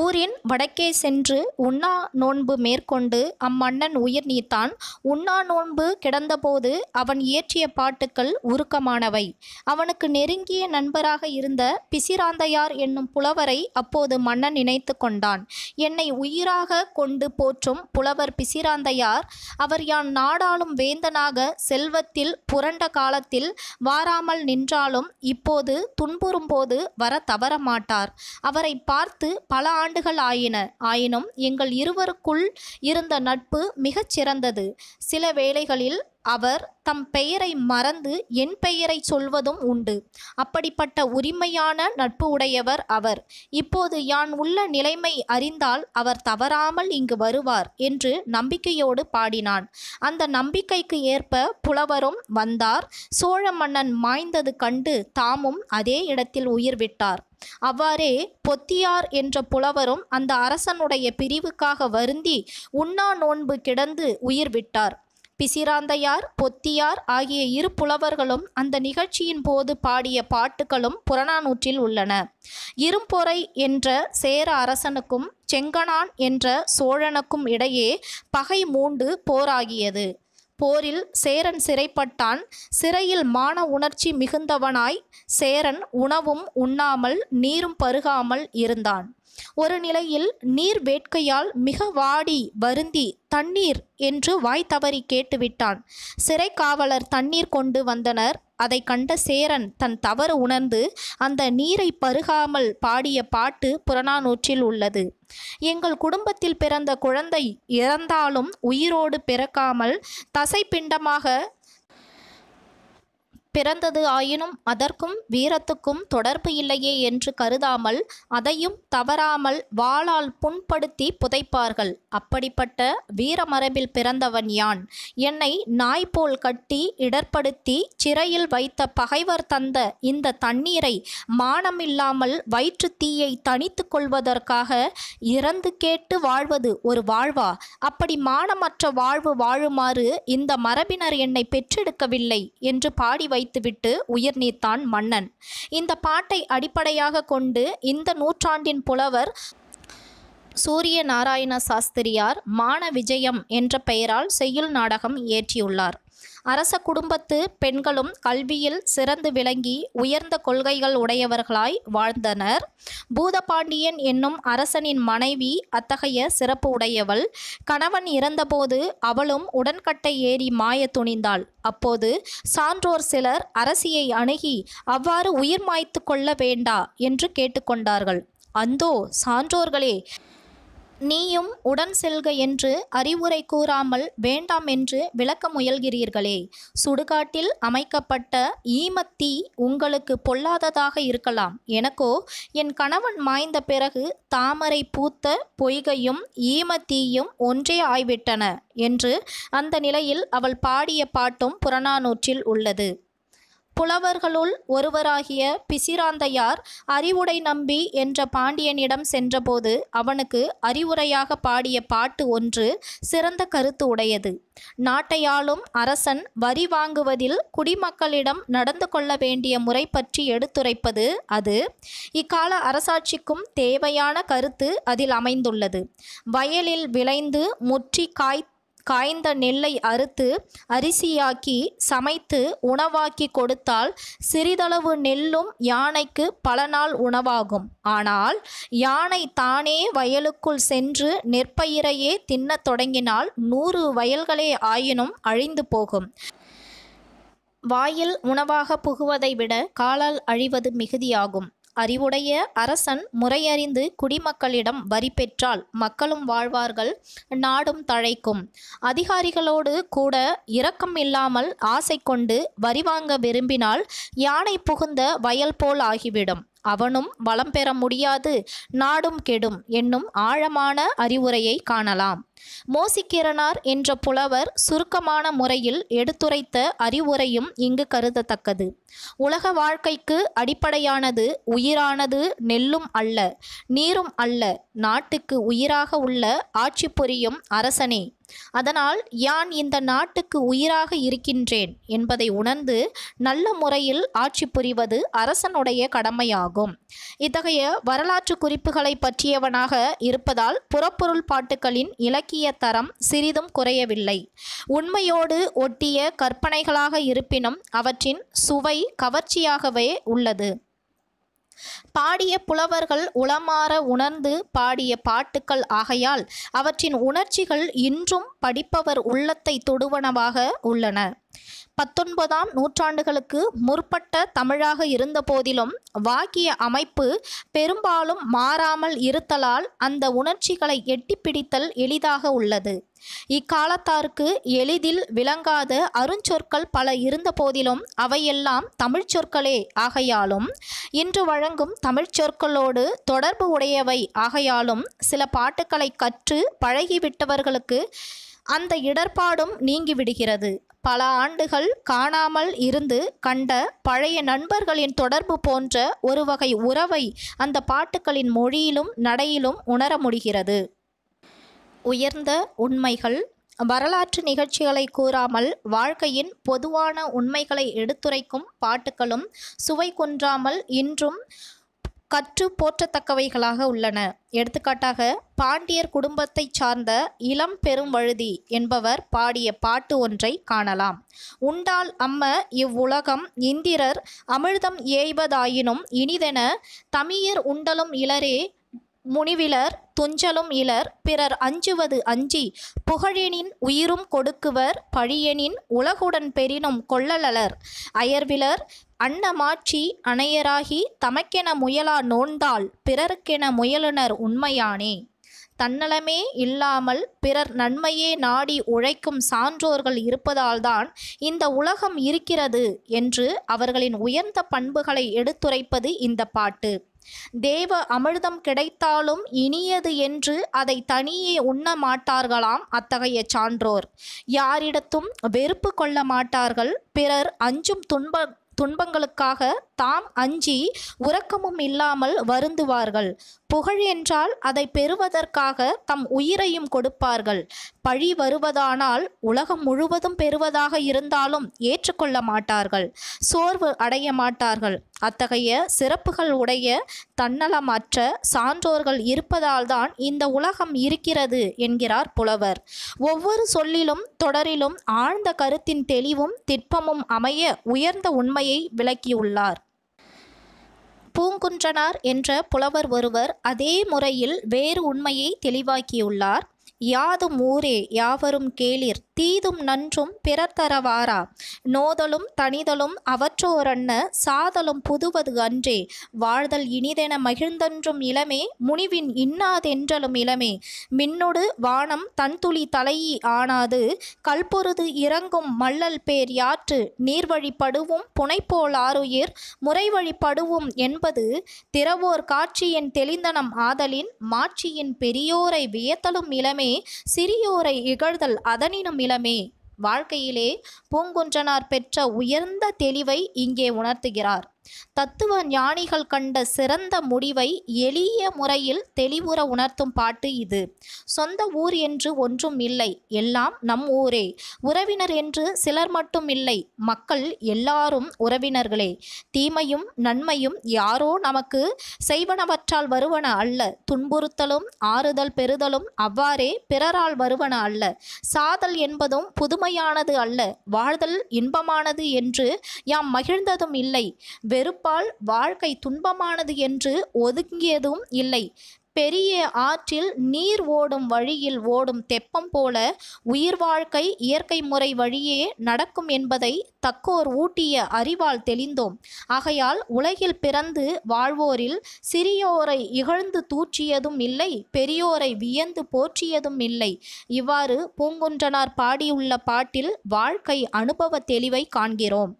ஊரின் வடக்கே சென்று உண்ணா நோன்பு மேற்கொண்டு அம்மன்னன் உயிர் நீத்தான் உண்ணா நோன்பு கிடந்தபோது அவன் இயற்றிய பாட்டுக்கள் உருக்கமானவை அவனுக்கு நெருங்கிய நண்பராக இருந்த பிசிராந்தையார் என்னும் புலவரை அப்போது மன்னன் நினைத்து கொண்டான் என்னை உயிராக கொண்டு போற்றும் புலவர் பிசிராந்தையார் அவர் யான் நாடாளும் வேந்தனாக செல்வத்தில் புரண்ட காலத்தில் வாராமல் நின்றாலும் இப்போது துன்புறும்போது வர தவறமாட்டார் அவரை பார்த்து பல ஆண்டுகள் ஆயின ஆயினும் எங்கள் இருவருக்குள் இருந்த நட்பு மிகச் சிறந்தது சில வேளைகளில் அவர் தம் பெயரை மறந்து என் பெயரை சொல்வதும் உண்டு அப்படிப்பட்ட உரிமையான நட்பு உடையவர் அவர் இப்போது யான் உள்ள நிலைமை அறிந்தால் அவர் தவறாமல் இங்கு வருவார் என்று நம்பிக்கையோடு பாடினான் அந்த நம்பிக்கைக்கு ஏற்ப புலவரும் வந்தார் சோழ மன்னன் மாய்ந்தது கண்டு தாமும் அதே இடத்தில் உயிர் விட்டார் அவ்வாறே பொத்தியார் என்ற புலவரும் அந்த அரசனுடைய பிரிவுக்காக வருந்தி உண்ணா நோன்பு கிடந்து உயிர் விட்டார் பிசிராந்தையார் பொத்தியார் ஆகிய இரு புலவர்களும் அந்த நிகழ்ச்சியின் போது பாடிய பாட்டுகளும் புறநானூற்றில் உள்ளன இரும்பொறை என்ற சேர அரசனுக்கும் செங்கணான் என்ற சோழனுக்கும் இடையே பகை மூண்டு போராகியது போரில் சேரன் சிறைப்பட்டான் சிறையில் மான உணர்ச்சி மிகுந்தவனாய் சேரன் உணவும் உண்ணாமல் நீரும் பருகாமல் இருந்தான் ஒரு நிலையில் நீர் வேட்கையால் மிக வாடி வருந்தி தண்ணீர் என்று வாய் தவறி கேட்டுவிட்டான் சிறை காவலர் தண்ணீர் கொண்டு வந்தனர் அதை கண்ட சேரன் தன் தவறு உணர்ந்து அந்த நீரை பருகாமல் பாடிய பாட்டு புறநானூற்றில் உள்ளது எங்கள் குடும்பத்தில் பிறந்த குழந்தை இறந்தாலும் உயிரோடு பிறக்காமல் தசைப்பிண்டமாக பிறந்தது ஆயினும் அதற்கும் வீரத்துக்கும் தொடர்பு இல்லையே என்று கருதாமல் அதையும் தவறாமல் வாளால் புண்படுத்தி புதைப்பார்கள் அப்படிப்பட்ட வீரமரபில் பிறந்தவன் யான் என்னை நாய் போல் கட்டி இடர்படுத்தி சிறையில் வைத்த பகைவர் தந்த இந்த தண்ணீரை மானம் இல்லாமல் வயிற்று தீயை தனித்து கொள்வதற்காக இறந்து கேட்டு வாழ்வது ஒரு வாழ்வா அப்படி மானமற்ற வாழ்வு வாழுமாறு இந்த மரபினர் என்னை பெற்றெடுக்கவில்லை என்று பாடி வைத்து வைத்துவிட்டு உயிர் நீத்தான் மன்னன் இந்த பாட்டை அடிப்படையாக கொண்டு இந்த நூற்றாண்டின் புலவர் சூரிய நாராயண சாஸ்திரியார் மான விஜயம் என்ற பெயரால் செய்யுள் நாடகம் இயற்றியுள்ளார் அரச குடும்பத்து பெண்களும் கல்வியில் சிறந்து விளங்கி உயர்ந்த கொள்கைகள் உடையவர்களாய் வாழ்ந்தனர் பூதபாண்டியன் என்னும் அரசனின் மனைவி அத்தகைய சிறப்பு உடையவள் கணவன் இறந்தபோது அவளும் உடன்கட்டை ஏறி மாய துணிந்தாள் அப்போது சான்றோர் சிலர் அரசியை அணுகி அவ்வாறு உயிர் மாய்த்து கொள்ள வேண்டா என்று கேட்டுக்கொண்டார்கள் அந்தோ சான்றோர்களே நீயும் உடன் செல்க என்று அறிவுரை கூறாமல் வேண்டாம் என்று விளக்க முயல்கிறீர்களே சுடுகாட்டில் அமைக்கப்பட்ட ஈமத்தீ உங்களுக்கு பொல்லாததாக இருக்கலாம் எனக்கோ என் கணவன் மாய்ந்த பிறகு தாமரை பூத்த பொய்கையும் ஈமத்தீயும் ஒன்றே ஆய்விட்டன என்று அந்த நிலையில் அவள் பாடிய பாட்டும் புறநானூற்றில் உள்ளது புலவர்களுள் ஒருவராகிய பிசிராந்தையார் அறிவுடை நம்பி என்ற பாண்டியனிடம் சென்றபோது அவனுக்கு அறிவுரையாக பாடிய பாட்டு ஒன்று சிறந்த கருத்து உடையது நாட்டையாளும் அரசன் வரி வாங்குவதில் குடிமக்களிடம் நடந்து கொள்ள வேண்டிய முறை பற்றி எடுத்துரைப்பது அது இக்கால அரசாட்சிக்கும் தேவையான கருத்து அதில் அமைந்துள்ளது வயலில் விளைந்து முற்றி காய்த்து காய்ந்த நெல்லை அறுத்து அரிசியாக்கி சமைத்து உணவாக்கி கொடுத்தால் சிறிதளவு நெல்லும் யானைக்கு பல நாள் உணவாகும் ஆனால் யானை தானே வயலுக்குள் சென்று நெற்பயிரையே தின்னத் தொடங்கினால் நூறு வயல்களே ஆயினும் அழிந்து போகும் வாயில் உணவாக புகுவதை விட காலால் அழிவது மிகுதியாகும் அறிவுடைய அரசன் முறையறிந்து குடிமக்களிடம் வரி பெற்றால் மக்களும் வாழ்வார்கள் நாடும் தழைக்கும் அதிகாரிகளோடு கூட இரக்கம் இல்லாமல் ஆசை கொண்டு வரி வாங்க விரும்பினால் யானை புகுந்த வயல் போல் ஆகிவிடும் அவனும் வளம் பெற முடியாது நாடும் கெடும் என்னும் ஆழமான அறிவுரையை காணலாம் மோசிக்கிறனார் என்ற புலவர் சுருக்கமான முறையில் எடுத்துரைத்த அறிவுரையும் இங்கு கருதத்தக்கது உலக வாழ்க்கைக்கு அடிப்படையானது உயிரானது நெல்லும் அல்ல நீரும் அல்ல நாட்டுக்கு உயிராக உள்ள ஆட்சி புரியும் அரசனே அதனால் யான் இந்த நாட்டுக்கு உயிராக இருக்கின்றேன் என்பதை உணர்ந்து நல்ல முறையில் ஆட்சி புரிவது அரசனுடைய கடமையாகும் இத்தகைய வரலாற்று குறிப்புகளை பற்றியவனாக இருப்பதால் புறப்பொருள் பாட்டுகளின் இலக்கிய தரம் சிறிதும் குறையவில்லை உண்மையோடு ஒட்டிய கற்பனைகளாக இருப்பினும் அவற்றின் சுவை கவர்ச்சியாகவே உள்ளது பாடிய புலவர்கள் உளமாற உணர்ந்து பாடிய பாட்டுக்கள் ஆகையால் அவற்றின் உணர்ச்சிகள் இன்றும் படிப்பவர் உள்ளத்தை தொடுவனவாக உள்ளன பத்தொன்பதாம் நூற்றாண்டுகளுக்கு முற்பட்ட தமிழாக இருந்த போதிலும் வாக்கிய அமைப்பு பெரும்பாலும் மாறாமல் இருத்தலால் அந்த உணர்ச்சிகளை எட்டிப்பிடித்தல் எளிதாக உள்ளது இக்காலத்தாருக்கு எளிதில் விளங்காத அருஞ்சொற்கள் பல இருந்த போதிலும் அவையெல்லாம் தமிழ்ச்சொற்களே ஆகையாலும் இன்று வழங்கும் தமிழ்ச்சொற்களோடு தொடர்பு உடையவை ஆகையாலும் சில பாட்டுக்களை கற்று பழகிவிட்டவர்களுக்கு அந்த இடர்பாடும் நீங்கிவிடுகிறது பல ஆண்டுகள் காணாமல் இருந்து கண்ட பழைய நண்பர்களின் தொடர்பு போன்ற ஒரு வகை உறவை அந்த பாட்டுகளின் மொழியிலும் நடையிலும் உணர முடிகிறது உயர்ந்த உண்மைகள் வரலாற்று நிகழ்ச்சிகளை கூறாமல் வாழ்க்கையின் பொதுவான உண்மைகளை எடுத்துரைக்கும் பாட்டுகளும் சுவை குன்றாமல் இன்றும் கற்று போற்றத்தக்கவைகளாக உள்ளன எடுத்துக்காட்டாக பாண்டியர் குடும்பத்தை சார்ந்த இளம் பெரும் வழுதி என்பவர் பாடிய பாட்டு ஒன்றை காணலாம் உண்டால் அம்ம இவ்வுலகம் இந்திரர் அமிழ்தம் ஏய்வதாயினும் இனிதென தமியர் உண்டலும் இளரே முனிவிலர் துஞ்சலும் இலர் பிறர் அஞ்சுவது அஞ்சி புகழெனின் உயிரும் கொடுக்குவர் பழியெனின் உலகுடன் பெரினும் கொள்ளலர் அயர்விலர் அன்னமாட்சி அணையராகி தமக்கென முயலா நோண்டால் பிறருக்கென முயலுனர் உண்மையானே தன்னலமே இல்லாமல் பிறர் நன்மையே நாடி உழைக்கும் சான்றோர்கள் இருப்பதால்தான் இந்த உலகம் இருக்கிறது என்று அவர்களின் உயர்ந்த பண்புகளை எடுத்துரைப்பது இந்த பாட்டு தேவ அமிர்தம் கிடைத்தாலும் இனியது என்று அதை தனியே உண்ண மாட்டார்களாம் அத்தகைய சான்றோர் யாரிடத்தும் வெறுப்பு கொள்ள மாட்டார்கள் பிறர் அஞ்சும் துன்ப துன்பங்களுக்காக தாம் அஞ்சி உறக்கமும் இல்லாமல் வருந்துவார்கள் புகழ் என்றால் அதை பெறுவதற்காக தம் உயிரையும் கொடுப்பார்கள் பழி வருவதானால் உலகம் முழுவதும் பெறுவதாக இருந்தாலும் ஏற்றுக்கொள்ள மாட்டார்கள் சோர்வு அடைய மாட்டார்கள் அத்தகைய சிறப்புகள் உடைய தன்னலமற்ற சான்றோர்கள் இருப்பதால்தான் இந்த உலகம் இருக்கிறது என்கிறார் புலவர் ஒவ்வொரு சொல்லிலும் தொடரிலும் ஆழ்ந்த கருத்தின் தெளிவும் திட்பமும் அமைய உயர்ந்த உண்மையை விளக்கியுள்ளார் பூங்குன்றனார் என்ற புலவர் ஒருவர் அதே முறையில் வேறு உண்மையை தெளிவாக்கியுள்ளார் யாதும் ஊரே யாவரும் கேளிர் தீதும் நன்றும் பிற தரவாரா நோதலும் தனிதலும் அவற்றோரன்ன சாதலும் புதுவது அன்றே வாழ்தல் இனிதென மகிழ்ந்தன்றும் இளமே முனிவின் இன்னாதென்றலும் இளமே மின்னொடு வானம் தன்துளி தலையி ஆனாது கல்பொருது இறங்கும் மல்லல் பேர் யாற்று நீர்வழிப்படுவும் புனைப்போல் ஆறுயிர் முறைவழிப்படுவும் என்பது திறவோர் காட்சியின் தெளிந்தனம் ஆதலின் மாட்சியின் பெரியோரை வியத்தலும் இளமே இளமே சிறியோரை இகழ்தல் அதனினும் இளமே வாழ்க்கையிலே பூங்குன்றனார் பெற்ற உயர்ந்த தெளிவை இங்கே உணர்த்துகிறார் தத்துவ ஞானிகள் கண்ட சிறந்த முடிவை எளிய முறையில் தெளிவுற உணர்த்தும் பாட்டு இது சொந்த ஊர் என்று ஒன்றும் இல்லை எல்லாம் நம் ஊரே உறவினர் என்று சிலர் மட்டும் இல்லை மக்கள் எல்லாரும் உறவினர்களே தீமையும் நன்மையும் யாரோ நமக்கு செய்வனவற்றால் வருவன அல்ல துன்புறுத்தலும் ஆறுதல் பெறுதலும் அவ்வாறே பிறரால் வருவன அல்ல சாதல் என்பதும் புதுமையானது அல்ல வாழ்தல் இன்பமானது என்று யாம் மகிழ்ந்ததும் இல்லை வெறுப்பால் வாழ்க்கை துன்பமானது என்று ஒதுங்கியதும் இல்லை பெரிய ஆற்றில் நீர் ஓடும் வழியில் ஓடும் தெப்பம் போல உயிர் வாழ்க்கை இயற்கை முறை வழியே நடக்கும் என்பதை தக்கோர் ஊட்டிய அறிவால் தெளிந்தோம் ஆகையால் உலகில் பிறந்து வாழ்வோரில் சிறியோரை இகழ்ந்து தூற்றியதும் இல்லை பெரியோரை வியந்து போற்றியதும் இல்லை இவ்வாறு பூங்குன்றனார் பாடியுள்ள பாட்டில் வாழ்க்கை அனுபவ தெளிவை காண்கிறோம்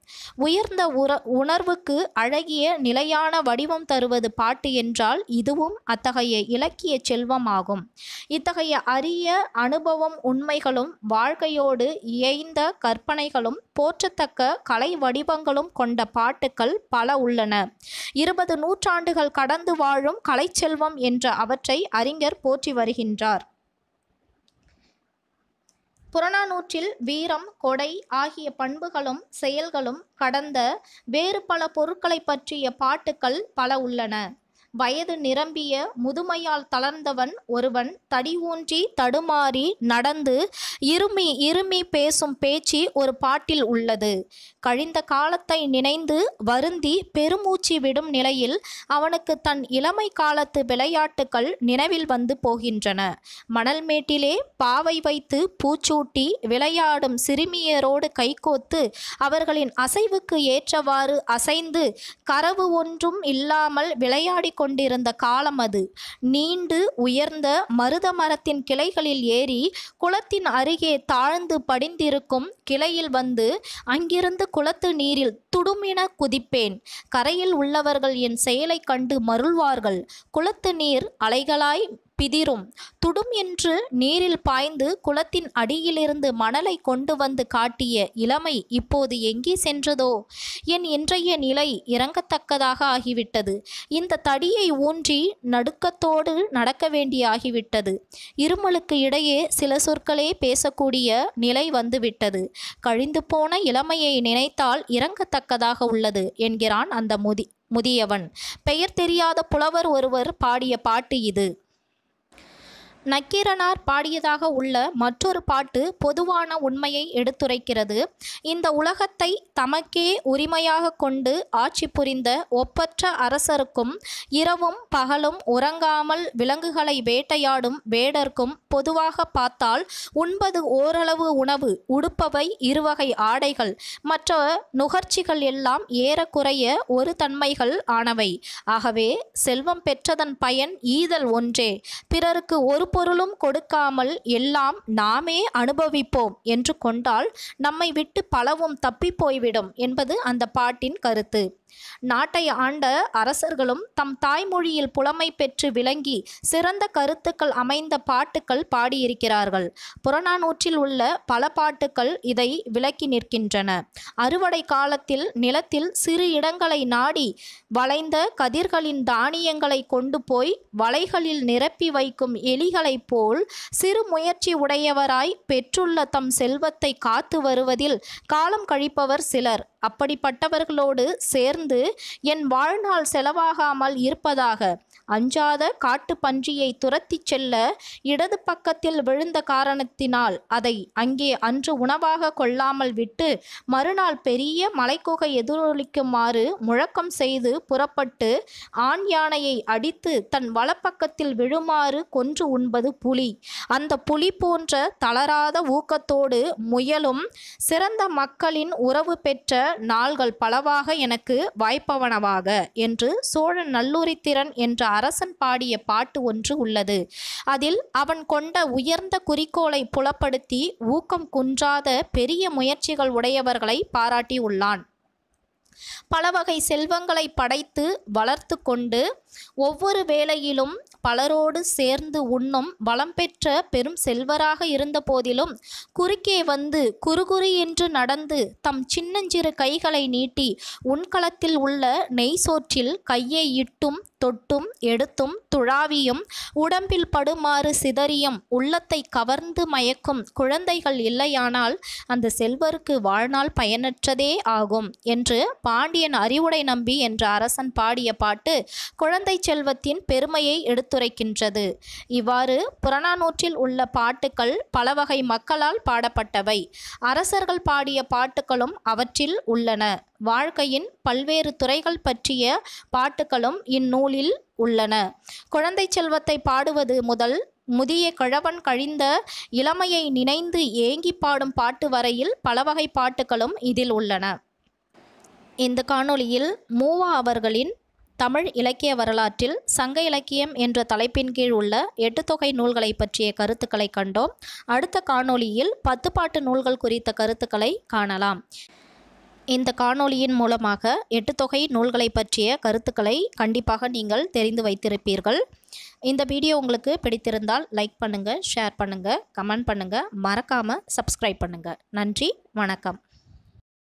உயர்ந்த உற உணர்வுக்கு அழகிய நிலையான வடிவம் தருவது பாட்டு என்றால் இதுவும் அத்தகைய இலக்கிய செல்வமாகும் இத்தகைய அரிய அனுபவம் உண்மைகளும் வாழ்க்கையோடு இயைந்த கற்பனைகளும் போற்றத்தக்க கலை வடிவங்களும் கொண்ட பாட்டுக்கள் பல உள்ளன இருபது நூற்றாண்டுகள் கடந்து வாழும் கலைச்செல்வம் என்ற அவற்றை அறிஞர் போற்றி வருகின்றார் புறநானூற்றில் வீரம் கொடை ஆகிய பண்புகளும் செயல்களும் கடந்த வேறு பல பொருட்களை பற்றிய பாட்டுக்கள் பல உள்ளன வயது நிரம்பிய முதுமையால் தளர்ந்தவன் ஒருவன் தடி ஊன்றி தடுமாறி நடந்து இருமி இருமி பேசும் பேச்சு ஒரு பாட்டில் உள்ளது கழிந்த காலத்தை நினைந்து வருந்தி பெருமூச்சு விடும் நிலையில் அவனுக்கு தன் இளமை காலத்து விளையாட்டுகள் நினைவில் வந்து போகின்றன மணல் மேட்டிலே பாவை வைத்து பூச்சூட்டி விளையாடும் சிறுமியரோடு கைகோத்து அவர்களின் அசைவுக்கு ஏற்றவாறு அசைந்து கரவு ஒன்றும் இல்லாமல் விளையாடி கொண்டிருந்த காலம் அது நீண்டு உயர்ந்த மருத மரத்தின் கிளைகளில் ஏறி குளத்தின் அருகே தாழ்ந்து படிந்திருக்கும் கிளையில் வந்து அங்கிருந்து குளத்து நீரில் துடுமின குதிப்பேன் கரையில் உள்ளவர்கள் என் செயலை கண்டு மருள்வார்கள் குளத்து நீர் அலைகளாய் பிதிரும் துடும் என்று நீரில் பாய்ந்து குளத்தின் அடியிலிருந்து மணலை கொண்டு வந்து காட்டிய இளமை இப்போது எங்கே சென்றதோ என் இன்றைய நிலை இறங்கத்தக்கதாக ஆகிவிட்டது இந்த தடியை ஊன்றி நடுக்கத்தோடு நடக்க வேண்டியாகிவிட்டது ஆகிவிட்டது இருமலுக்கு இடையே சில சொற்களே பேசக்கூடிய நிலை வந்துவிட்டது கழிந்து போன இளமையை நினைத்தால் இறங்கத்தக்கதாக உள்ளது என்கிறான் அந்த முதி முதியவன் பெயர் தெரியாத புலவர் ஒருவர் பாடிய பாட்டு இது நக்கீரனார் பாடியதாக உள்ள மற்றொரு பாட்டு பொதுவான உண்மையை எடுத்துரைக்கிறது இந்த உலகத்தை தமக்கே உரிமையாக கொண்டு ஆட்சி புரிந்த ஒப்பற்ற அரசருக்கும் இரவும் பகலும் உறங்காமல் விலங்குகளை வேட்டையாடும் வேடர்க்கும் பொதுவாக பார்த்தால் உண்பது ஓரளவு உணவு உடுப்பவை இருவகை ஆடைகள் மற்ற நுகர்ச்சிகள் எல்லாம் ஏறக்குறைய ஒரு தன்மைகள் ஆனவை ஆகவே செல்வம் பெற்றதன் பயன் ஈதல் ஒன்றே பிறருக்கு ஒரு பொருளும் கொடுக்காமல் எல்லாம் நாமே அனுபவிப்போம் என்று கொண்டால் நம்மை விட்டு பலவும் தப்பி போய்விடும் என்பது அந்த பாட்டின் கருத்து நாட்டை ஆண்ட அரசர்களும் தம் தாய்மொழியில் புலமை பெற்று விளங்கி சிறந்த கருத்துக்கள் அமைந்த பாட்டுக்கள் பாடியிருக்கிறார்கள் புறநானூற்றில் உள்ள பல பாட்டுக்கள் இதை விளக்கி நிற்கின்றன அறுவடை காலத்தில் நிலத்தில் சிறு இடங்களை நாடி வளைந்த கதிர்களின் தானியங்களை கொண்டு போய் வலைகளில் நிரப்பி வைக்கும் எலிகள் முனிகளைப் போல் சிறு முயற்சி உடையவராய் பெற்றுள்ள தம் செல்வத்தை காத்து வருவதில் காலம் கழிப்பவர் சிலர் அப்படிப்பட்டவர்களோடு சேர்ந்து என் வாழ்நாள் செலவாகாமல் இருப்பதாக அஞ்சாத காட்டு பன்றியை துரத்திச் செல்ல இடது பக்கத்தில் விழுந்த காரணத்தினால் அதை அங்கே அன்று உணவாக கொள்ளாமல் விட்டு மறுநாள் பெரிய மலைக்குகை எதிரொலிக்குமாறு முழக்கம் செய்து புறப்பட்டு ஆண் யானையை அடித்து தன் வலப்பக்கத்தில் விழுமாறு கொன்று உண்பது புலி அந்த புலி போன்ற தளராத ஊக்கத்தோடு முயலும் சிறந்த மக்களின் உறவு பெற்ற நாள்கள் பலவாக எனக்கு வாய்ப்பவனவாக என்று சோழ நல்லுரித்திறன் என்ற அரசன் பாடிய பாட்டு ஒன்று உள்ளது அதில் அவன் கொண்ட உயர்ந்த குறிக்கோளை புலப்படுத்தி ஊக்கம் குன்றாத பெரிய முயற்சிகள் உடையவர்களை பாராட்டியுள்ளான் பலவகை செல்வங்களை படைத்து வளர்த்து கொண்டு ஒவ்வொரு வேளையிலும் பலரோடு சேர்ந்து உண்ணும் வளம் பெற்ற பெரும் செல்வராக இருந்த போதிலும் குறுக்கே வந்து குறுகுறு என்று நடந்து தம் சின்னஞ்சிறு கைகளை நீட்டி உண்களத்தில் உள்ள நெய் சோற்றில் கையை இட்டும் தொட்டும் எடுத்தும் துழாவியும் உடம்பில் படுமாறு சிதறியும் உள்ளத்தை கவர்ந்து மயக்கும் குழந்தைகள் இல்லையானால் அந்த செல்வருக்கு வாழ்நாள் பயனற்றதே ஆகும் என்று பாண்டியன் அறிவுடை நம்பி என்ற அரசன் பாடிய பாட்டு குழந்தை செல்வத்தின் பெருமையை எடுத்துரைக்கின்றது இவ்வாறு புறநானூற்றில் உள்ள பாட்டுக்கள் பல வகை மக்களால் பாடப்பட்டவை அரசர்கள் பாடிய பாட்டுகளும் அவற்றில் உள்ளன வாழ்க்கையின் பல்வேறு துறைகள் பற்றிய பாட்டுகளும் இந்நூல் நூலில் உள்ளன குழந்தை செல்வத்தை பாடுவது முதல் முதிய கிழவன் கழிந்த இளமையை நினைந்து ஏங்கி பாடும் பாட்டு வரையில் பலவகை பாட்டுகளும் இதில் உள்ளன இந்த காணொளியில் மூவா அவர்களின் தமிழ் இலக்கிய வரலாற்றில் சங்க இலக்கியம் என்ற தலைப்பின் கீழ் உள்ள எட்டு தொகை நூல்களை பற்றிய கருத்துக்களை கண்டோம் அடுத்த காணொளியில் பத்து பாட்டு நூல்கள் குறித்த கருத்துக்களை காணலாம் இந்த காணொளியின் மூலமாக எட்டு தொகை நூல்களை பற்றிய கருத்துக்களை கண்டிப்பாக நீங்கள் தெரிந்து வைத்திருப்பீர்கள் இந்த வீடியோ உங்களுக்கு பிடித்திருந்தால் லைக் பண்ணுங்கள் ஷேர் பண்ணுங்கள் கமெண்ட் பண்ணுங்கள் மறக்காமல் சப்ஸ்கிரைப் பண்ணுங்கள் நன்றி வணக்கம்